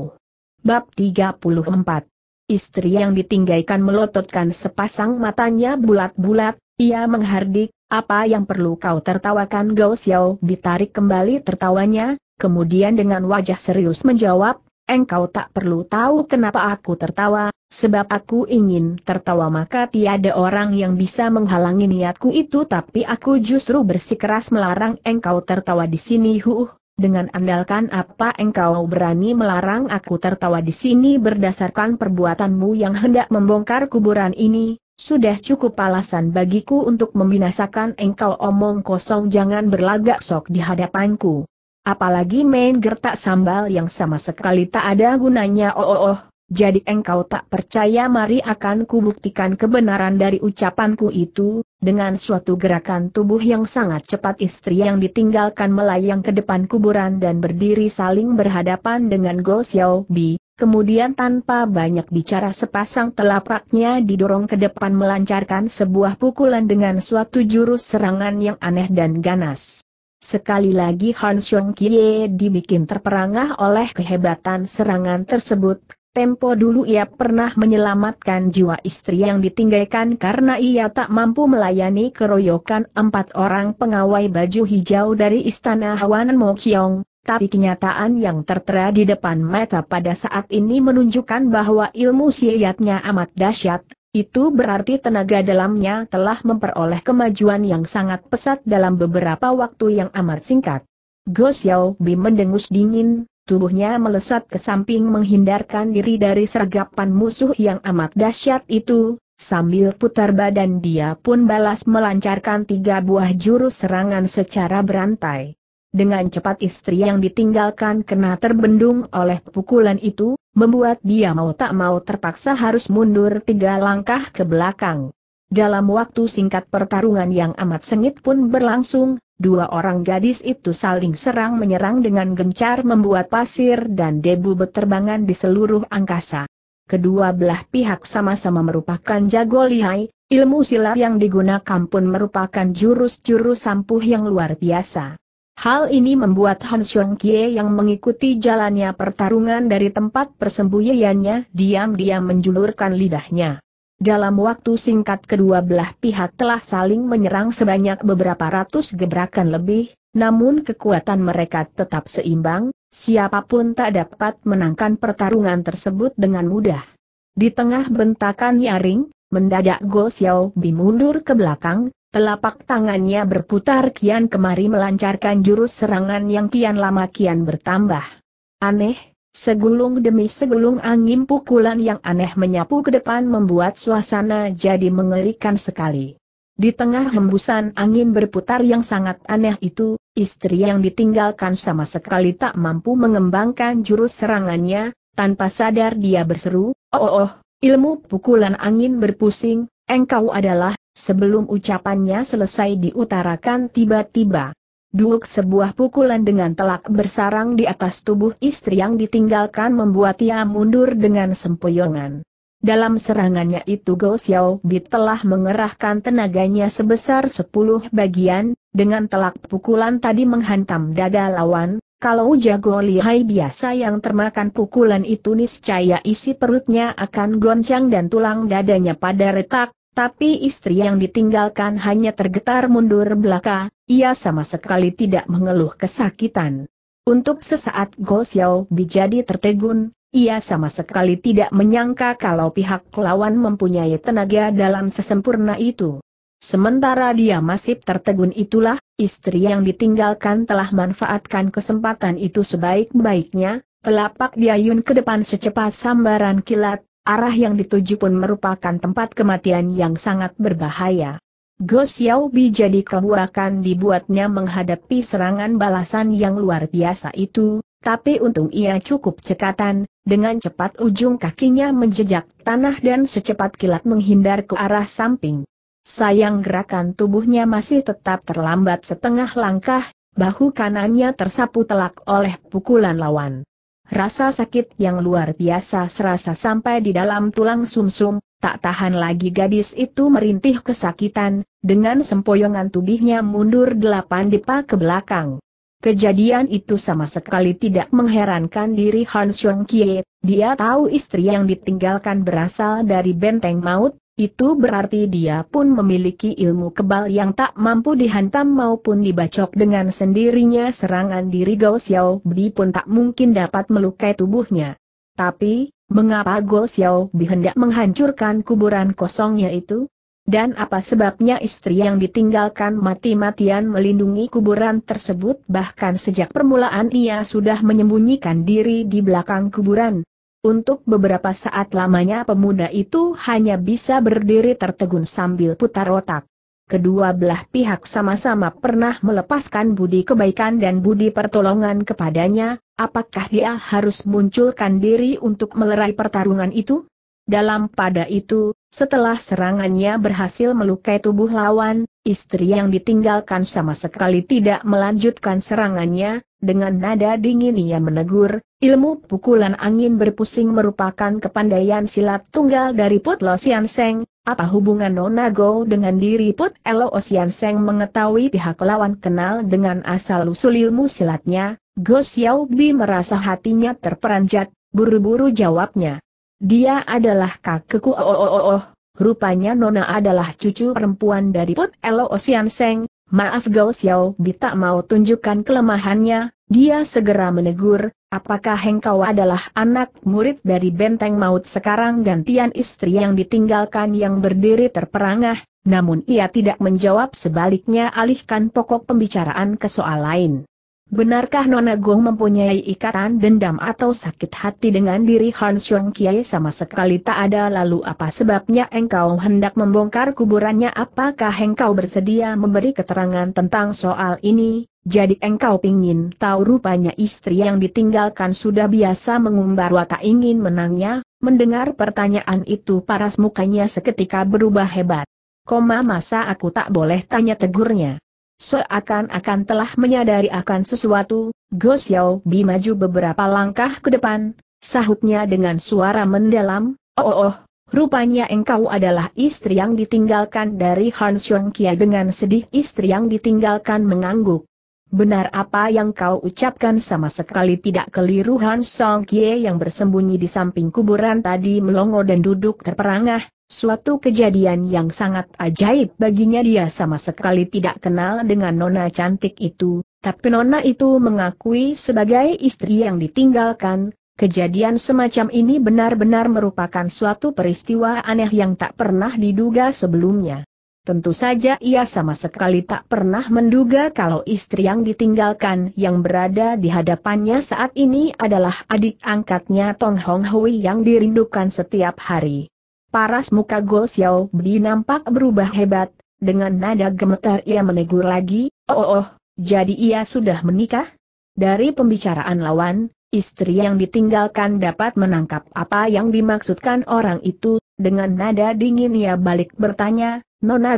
Bab 34 Istri yang ditinggalkan melototkan sepasang matanya bulat-bulat, ia menghardik, apa yang perlu kau tertawakan Gao Xiao ditarik kembali tertawanya, kemudian dengan wajah serius menjawab, engkau tak perlu tahu kenapa aku tertawa, sebab aku ingin tertawa maka tiada orang yang bisa menghalangi niatku itu tapi aku justru bersikeras melarang engkau tertawa di sini huh, dengan andalkan apa engkau berani melarang aku tertawa di sini berdasarkan perbuatanmu yang hendak membongkar kuburan ini, sudah cukup alasan bagiku untuk membinasakan engkau omong kosong jangan berlagak sok di hadapanku. Apalagi main gertak sambal yang sama sekali tak ada gunanya oh oh oh, jadi engkau tak percaya mari akan kubuktikan kebenaran dari ucapanku itu, dengan suatu gerakan tubuh yang sangat cepat istri yang ditinggalkan melayang ke depan kuburan dan berdiri saling berhadapan dengan Go Xiao Bi. kemudian tanpa banyak bicara sepasang telapaknya didorong ke depan melancarkan sebuah pukulan dengan suatu jurus serangan yang aneh dan ganas. Sekali lagi Han Xiong Kie dibikin terperangah oleh kehebatan serangan tersebut, Tempo dulu ia pernah menyelamatkan jiwa istri yang ditinggalkan karena ia tak mampu melayani keroyokan empat orang pengawai baju hijau dari istana Mo Mokyong, tapi kenyataan yang tertera di depan mata pada saat ini menunjukkan bahwa ilmu siyatnya amat dahsyat, itu berarti tenaga dalamnya telah memperoleh kemajuan yang sangat pesat dalam beberapa waktu yang amat singkat. Go Xiao Bi mendengus dingin, tubuhnya melesat ke samping menghindarkan diri dari sergapan musuh yang amat dahsyat itu, sambil putar badan dia pun balas melancarkan tiga buah jurus serangan secara berantai. Dengan cepat istri yang ditinggalkan kena terbendung oleh pukulan itu, membuat dia mau tak mau terpaksa harus mundur tiga langkah ke belakang. Dalam waktu singkat pertarungan yang amat sengit pun berlangsung, dua orang gadis itu saling serang-menyerang dengan gencar membuat pasir dan debu berterbangan di seluruh angkasa. Kedua belah pihak sama-sama merupakan jago lihai, ilmu silat yang digunakan pun merupakan jurus-jurus sampuh yang luar biasa. Hal ini membuat Han Xiong Kie yang mengikuti jalannya pertarungan dari tempat persembunyiannya diam-diam menjulurkan lidahnya. Dalam waktu singkat kedua belah pihak telah saling menyerang sebanyak beberapa ratus gebrakan lebih, namun kekuatan mereka tetap seimbang, siapapun tak dapat menangkan pertarungan tersebut dengan mudah. Di tengah bentakan nyaring, mendadak Go Xiao Bi mundur ke belakang, telapak tangannya berputar kian kemari melancarkan jurus serangan yang kian lama kian bertambah. Aneh, Segulung demi segulung angin pukulan yang aneh menyapu ke depan membuat suasana jadi mengerikan sekali. Di tengah hembusan angin berputar yang sangat aneh itu, istri yang ditinggalkan sama sekali tak mampu mengembangkan jurus serangannya, tanpa sadar dia berseru, oh oh, oh ilmu pukulan angin berpusing, engkau adalah, sebelum ucapannya selesai diutarakan tiba-tiba. Duk sebuah pukulan dengan telak bersarang di atas tubuh istri yang ditinggalkan membuat ia mundur dengan sempoyongan. Dalam serangannya itu Go Xiao Bi telah mengerahkan tenaganya sebesar sepuluh bagian, dengan telak pukulan tadi menghantam dada lawan, kalau jago lihai biasa yang termakan pukulan itu niscaya isi perutnya akan goncang dan tulang dadanya pada retak, tapi istri yang ditinggalkan hanya tergetar mundur belaka, ia sama sekali tidak mengeluh kesakitan. Untuk sesaat Go Xiao Bi jadi tertegun, ia sama sekali tidak menyangka kalau pihak lawan mempunyai tenaga dalam sesempurna itu. Sementara dia masih tertegun itulah, istri yang ditinggalkan telah manfaatkan kesempatan itu sebaik-baiknya, telapak diayun ke depan secepat sambaran kilat, Arah yang dituju pun merupakan tempat kematian yang sangat berbahaya. Go Xiaobi jadi kebuakan dibuatnya menghadapi serangan balasan yang luar biasa itu, tapi untung ia cukup cekatan, dengan cepat ujung kakinya menjejak tanah dan secepat kilat menghindar ke arah samping. Sayang gerakan tubuhnya masih tetap terlambat setengah langkah, bahu kanannya tersapu telak oleh pukulan lawan. Rasa sakit yang luar biasa serasa sampai di dalam tulang sumsum, -sum, tak tahan lagi gadis itu merintih kesakitan, dengan sempoyongan tubuhnya mundur delapan depa ke belakang. Kejadian itu sama sekali tidak mengherankan diri Han Xiong Kie, dia tahu istri yang ditinggalkan berasal dari benteng maut, itu berarti dia pun memiliki ilmu kebal yang tak mampu dihantam maupun dibacok dengan sendirinya serangan diri Gao Xiao Bi pun tak mungkin dapat melukai tubuhnya. Tapi, mengapa Gao Xiao Bi hendak menghancurkan kuburan kosongnya itu? Dan apa sebabnya istri yang ditinggalkan mati-matian melindungi kuburan tersebut bahkan sejak permulaan ia sudah menyembunyikan diri di belakang kuburan? Untuk beberapa saat lamanya pemuda itu hanya bisa berdiri tertegun sambil putar otak. Kedua belah pihak sama-sama pernah melepaskan budi kebaikan dan budi pertolongan kepadanya, apakah dia harus munculkan diri untuk melerai pertarungan itu? Dalam pada itu, setelah serangannya berhasil melukai tubuh lawan, istri yang ditinggalkan sama sekali tidak melanjutkan serangannya, dengan nada dingin ia menegur, ilmu pukulan angin berpusing merupakan kepandaian silat tunggal dari Put Lo Sian Seng, apa hubungan Nona Go dengan diri Put Lo Sian Seng mengetahui pihak lawan kenal dengan asal-usul ilmu silatnya, Go Xiao Bi merasa hatinya terperanjat, buru-buru jawabnya. Dia adalah kakekku oh oh oh oh, oh. rupanya Nona adalah cucu perempuan dari Put Lo Sian Seng, Maaf Gao Xiao Bi tak mau tunjukkan kelemahannya, dia segera menegur, apakah hengkau adalah anak murid dari benteng maut sekarang gantian istri yang ditinggalkan yang berdiri terperangah, namun ia tidak menjawab sebaliknya alihkan pokok pembicaraan ke soal lain. Benarkah Nona Gong mempunyai ikatan dendam atau sakit hati dengan diri Han Xiong Kiai sama sekali tak ada lalu apa sebabnya engkau hendak membongkar kuburannya apakah engkau bersedia memberi keterangan tentang soal ini? Jadi engkau ingin tahu rupanya istri yang ditinggalkan sudah biasa mengumbar watak ingin menangnya? Mendengar pertanyaan itu paras mukanya seketika berubah hebat. Koma masa aku tak boleh tanya tegurnya. Seakan-akan telah menyadari akan sesuatu, Go Xiao Bi maju beberapa langkah ke depan, sahutnya dengan suara mendalam, oh oh, oh rupanya engkau adalah istri yang ditinggalkan dari Han Xiong Kia dengan sedih istri yang ditinggalkan mengangguk. Benar apa yang kau ucapkan sama sekali tidak keliru Han Song Kie yang bersembunyi di samping kuburan tadi melongo dan duduk terperangah, suatu kejadian yang sangat ajaib baginya dia sama sekali tidak kenal dengan nona cantik itu, tapi nona itu mengakui sebagai istri yang ditinggalkan, kejadian semacam ini benar-benar merupakan suatu peristiwa aneh yang tak pernah diduga sebelumnya. Tentu saja ia sama sekali tak pernah menduga kalau istri yang ditinggalkan yang berada di hadapannya saat ini adalah adik angkatnya Tong Hong Hui yang dirindukan setiap hari. Paras muka Go Xiao Bi nampak berubah hebat, dengan nada gemetar ia menegur lagi, oh, oh oh, jadi ia sudah menikah? Dari pembicaraan lawan, istri yang ditinggalkan dapat menangkap apa yang dimaksudkan orang itu, dengan nada dingin ia balik bertanya, Nona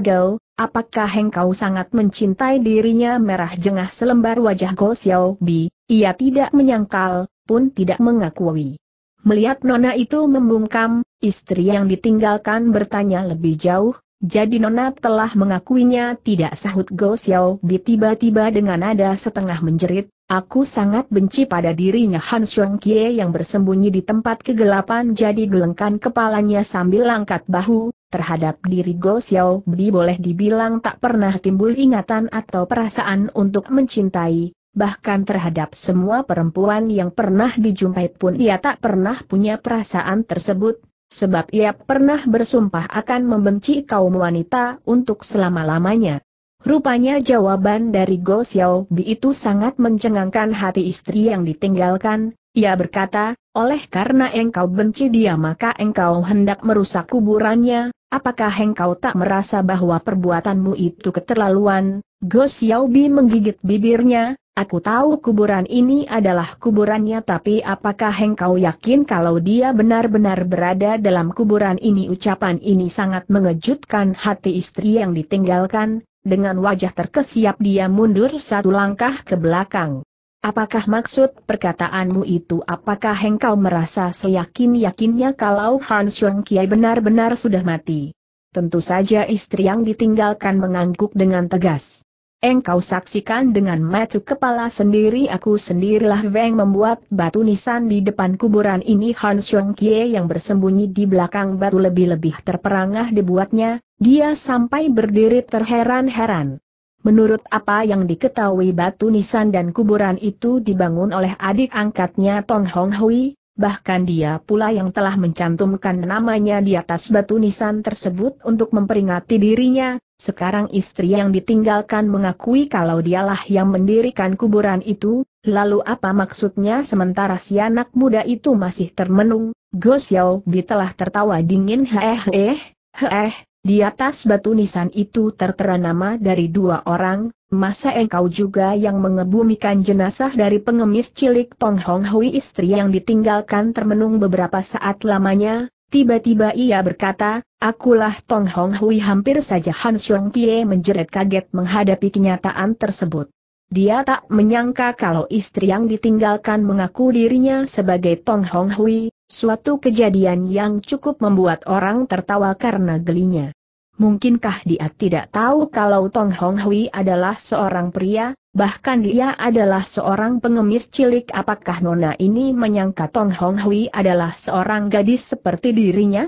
apakah engkau sangat mencintai dirinya merah jengah selembar wajah Go Xiao Bi, ia tidak menyangkal, pun tidak mengakui. Melihat Nona itu membungkam, istri yang ditinggalkan bertanya lebih jauh, jadi Nona telah mengakuinya tidak sahut Go Xiao Bi tiba-tiba dengan nada setengah menjerit, aku sangat benci pada dirinya Han Xiong Kie yang bersembunyi di tempat kegelapan jadi gelengkan kepalanya sambil angkat bahu, terhadap diri Go Xiao Bi boleh dibilang tak pernah timbul ingatan atau perasaan untuk mencintai, bahkan terhadap semua perempuan yang pernah dijumpai pun ia tak pernah punya perasaan tersebut, sebab ia pernah bersumpah akan membenci kaum wanita untuk selama-lamanya. Rupanya jawaban dari Go Xiao Bi itu sangat mencengangkan hati istri yang ditinggalkan, ia berkata, oleh karena engkau benci dia maka engkau hendak merusak kuburannya, apakah engkau tak merasa bahwa perbuatanmu itu keterlaluan? Go Xiaobi menggigit bibirnya, aku tahu kuburan ini adalah kuburannya tapi apakah engkau yakin kalau dia benar-benar berada dalam kuburan ini? Ucapan ini sangat mengejutkan hati istri yang ditinggalkan, dengan wajah terkesiap dia mundur satu langkah ke belakang. Apakah maksud perkataanmu itu apakah engkau merasa seyakin-yakinnya kalau Han Shuang Kiai benar-benar sudah mati? Tentu saja istri yang ditinggalkan mengangguk dengan tegas. Engkau saksikan dengan mata kepala sendiri aku sendirilah Weng membuat batu nisan di depan kuburan ini Han Shuang Kie yang bersembunyi di belakang batu lebih-lebih terperangah dibuatnya, dia sampai berdiri terheran-heran. Menurut apa yang diketahui batu nisan dan kuburan itu dibangun oleh adik angkatnya Tong Hong Hui, bahkan dia pula yang telah mencantumkan namanya di atas batu nisan tersebut untuk memperingati dirinya, sekarang istri yang ditinggalkan mengakui kalau dialah yang mendirikan kuburan itu, lalu apa maksudnya sementara si anak muda itu masih termenung, Go bi telah tertawa dingin heeh heeh, heeh, di atas batu nisan itu tertera nama dari dua orang, masa engkau juga yang mengebumikan jenazah dari pengemis cilik Tong Hong Hui istri yang ditinggalkan termenung beberapa saat lamanya, tiba-tiba ia berkata, akulah Tong Hong Hui hampir saja Han Xiong Tie menjerit kaget menghadapi kenyataan tersebut. Dia tak menyangka kalau istri yang ditinggalkan mengaku dirinya sebagai Tong Hong Hui, Suatu kejadian yang cukup membuat orang tertawa karena gelinya. Mungkinkah dia tidak tahu kalau Tong Hong Hui adalah seorang pria, bahkan dia adalah seorang pengemis cilik apakah Nona ini menyangka Tong Hong Hui adalah seorang gadis seperti dirinya?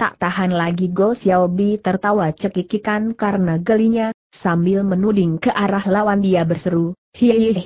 Tak tahan lagi Go Xiaobi tertawa cekikikan karena gelinya, sambil menuding ke arah lawan dia berseru, heng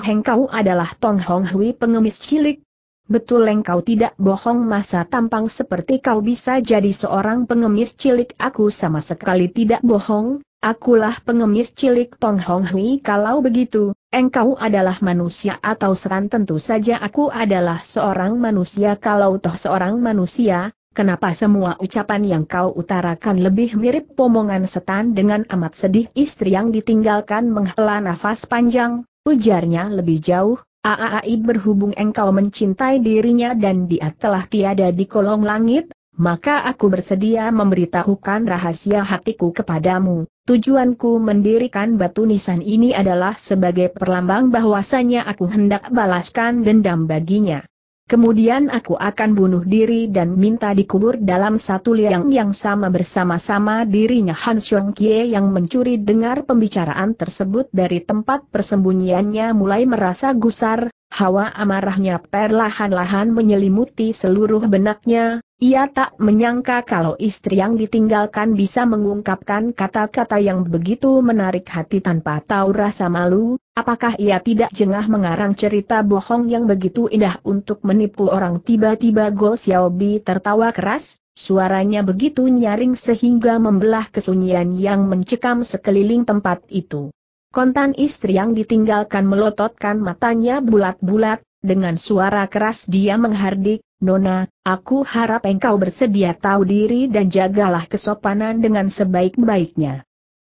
hengkau adalah Tong Hong Hui pengemis cilik, Betul engkau tidak bohong masa tampang seperti kau bisa jadi seorang pengemis cilik aku sama sekali tidak bohong, akulah pengemis cilik Tong Hong Hui kalau begitu, engkau adalah manusia atau seran tentu saja aku adalah seorang manusia kalau toh seorang manusia, Kenapa semua ucapan yang kau utarakan lebih mirip pomongan setan dengan amat sedih istri yang ditinggalkan menghela nafas panjang, ujarnya lebih jauh, Aai berhubung engkau mencintai dirinya dan dia telah tiada di kolong langit, maka aku bersedia memberitahukan rahasia hatiku kepadamu. Tujuanku mendirikan batu nisan ini adalah sebagai perlambang bahwasanya aku hendak balaskan dendam baginya. Kemudian aku akan bunuh diri dan minta dikubur dalam satu liang yang sama bersama-sama dirinya Han Xiong Kie yang mencuri dengar pembicaraan tersebut dari tempat persembunyiannya mulai merasa gusar, Hawa amarahnya perlahan-lahan menyelimuti seluruh benaknya, ia tak menyangka kalau istri yang ditinggalkan bisa mengungkapkan kata-kata yang begitu menarik hati tanpa tahu rasa malu, apakah ia tidak jengah mengarang cerita bohong yang begitu indah untuk menipu orang tiba-tiba Go Xiaobi tertawa keras, suaranya begitu nyaring sehingga membelah kesunyian yang mencekam sekeliling tempat itu. Kontan istri yang ditinggalkan melototkan matanya bulat-bulat, dengan suara keras dia menghardik, Nona, aku harap engkau bersedia tahu diri dan jagalah kesopanan dengan sebaik-baiknya.